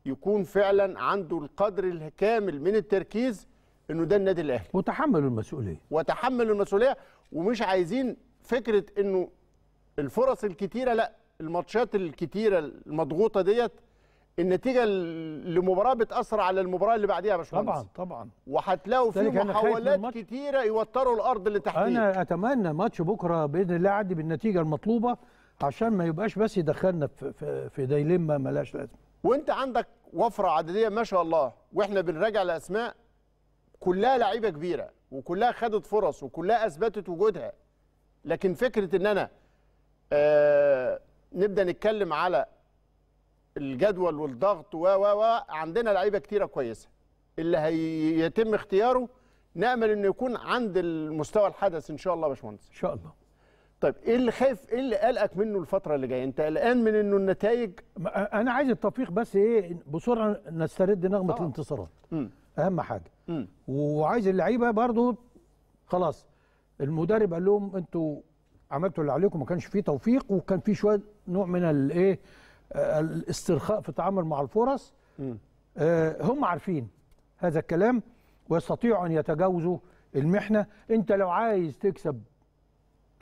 يكون فعلا عنده القدر الكامل من التركيز انه ده النادي الاهلي وتحملوا المسؤوليه وتحملوا المسؤوليه ومش عايزين فكره انه الفرص الكتيره لا الماتشات الكتيره المضغوطه ديت النتيجه لمباراه بتاثر على المباراه اللي بعديها يا باشمهندس طبعا طبعا وهتلاقوا في محاولات كتيره يوتروا الارض اللي تحتيه انا اتمنى ماتش بكره باذن الله يعدي بالنتيجه المطلوبه عشان ما يبقاش بس يدخلنا في في ديليما ملاش لازمه وانت عندك وفره عدديه ما شاء الله واحنا بنراجع الاسماء كلها لعيبه كبيره وكلها خدت فرص وكلها اثبتت وجودها لكن فكره ان انا آه نبدا نتكلم على الجدول والضغط و و و عندنا لعيبه كتيره كويسه اللي هيتم اختياره نامل انه يكون عند المستوى الحدث ان شاء الله يا باشمهندس ان شاء الله طيب ايه اللي خايف ايه اللي قلقك منه الفتره اللي جايه انت قلقان من انه النتائج انا عايز التوفيق بس ايه بسرعه نسترد نغمه آه. الانتصارات م. اهم حاجه م. وعايز اللعيبه برضو خلاص المدرب قال لهم انتوا عملتوا اللي عليكم ما كانش فيه توفيق وكان فيه شويه نوع من الايه الاسترخاء في التعامل مع الفرص آه هم عارفين هذا الكلام ويستطيعوا ان يتجاوزوا المحنه انت لو عايز تكسب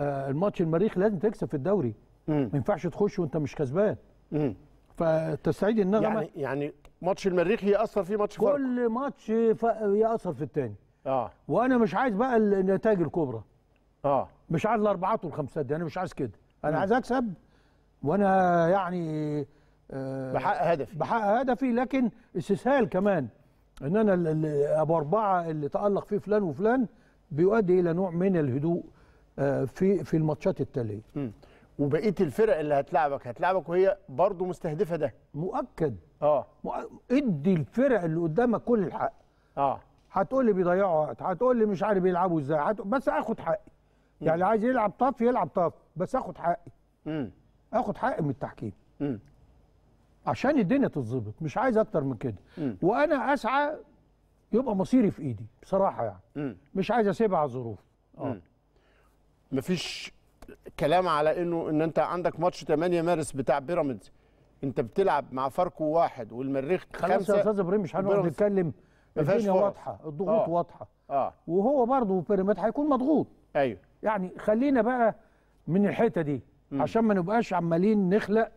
آه الماتش المريخ لازم تكسب في الدوري ما ينفعش تخش وانت مش كسبان فتستعيد النغمه يعني يعني ماتش المريخ ياثر فيه ماتش فرق كل ماتش ف... ياثر في الثاني اه وانا مش عايز بقى النتائج الكبرى اه مش عايز الاربعات والخمسات دي انا مش عايز كده انا م. عايز اكسب وانا يعني آه بحقق هدفي بحقق هدفي لكن استسهال كمان ان انا ابو اربعه اللي تالق فيه فلان وفلان بيؤدي الى نوع من الهدوء آه في في الماتشات التاليه م. وبقيه الفرق اللي هتلعبك هتلعبك وهي برضه مستهدفه ده مؤكد اه ادي الفرق اللي قدامك كل الحق اه هتقول لي بيضيعوا وقت هتقول لي مش عارف يلعبوا ازاي هت... بس اخد حقي يعني عايز يلعب طف يلعب طف بس اخد حقي امم اخد حقي من التحكيم امم عشان الدنيا تتظبط مش عايز اكتر من كده مم. وانا اسعى يبقى مصيري في ايدي بصراحه يعني مم. مش عايز اسيبها على الظروف اه مفيش كلام على انه ان انت عندك ماتش 8 مارس بتاع بيراميدز انت بتلعب مع فاركو واحد والمريخ خلاص يا استاذ ابراهيم مش هنقعد نتكلم الدنيا واضحه الضغوط آه. واضحه اه وهو برضه بيراميد هيكون مضغوط ايوه يعني خلينا بقى من الحته دي م. عشان ما نبقاش عمالين نخلق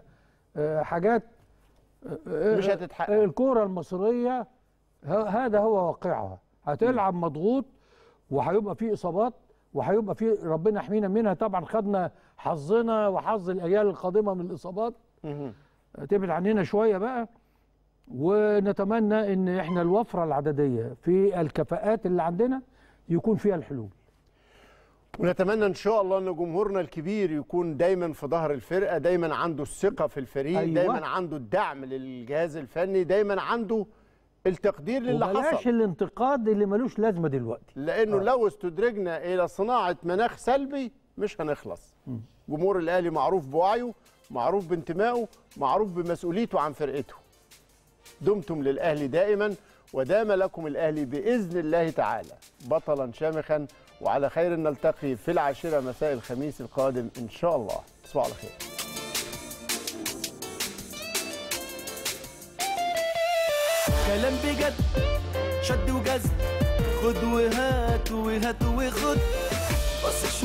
آه، حاجات آه، آه، مش هتتحقق الكوره المصريه هذا هو واقعها هتلعب مضغوط وهيبقى فيه اصابات وهيبقى في ربنا يحمينا منها طبعا خدنا حظنا وحظ الايام القادمه من الاصابات تبعد عننا شويه بقى ونتمنى ان احنا الوفره العدديه في الكفاءات اللي عندنا يكون فيها الحلول ونتمنى ان شاء الله ان جمهورنا الكبير يكون دايما في ظهر الفرقه دايما عنده الثقه في الفريق أيوة. دايما عنده الدعم للجهاز الفني دايما عنده التقدير للي حصل وبلاش الانتقاد اللي ملوش لازمه دلوقتي لانه آه. لو استدرجنا الى صناعه مناخ سلبي مش هنخلص م. جمهور الاهلي معروف بوعيه معروف بانتمائه معروف بمسؤوليته عن فرقته دمتم للاهلي دائما ودام لكم الاهلي باذن الله تعالى بطلا شامخا وعلى خير نلتقي في العاشره مساء الخميس القادم ان شاء الله تصبحوا على خير كلام بجد شد وجذب خد وهات وهات وخد بس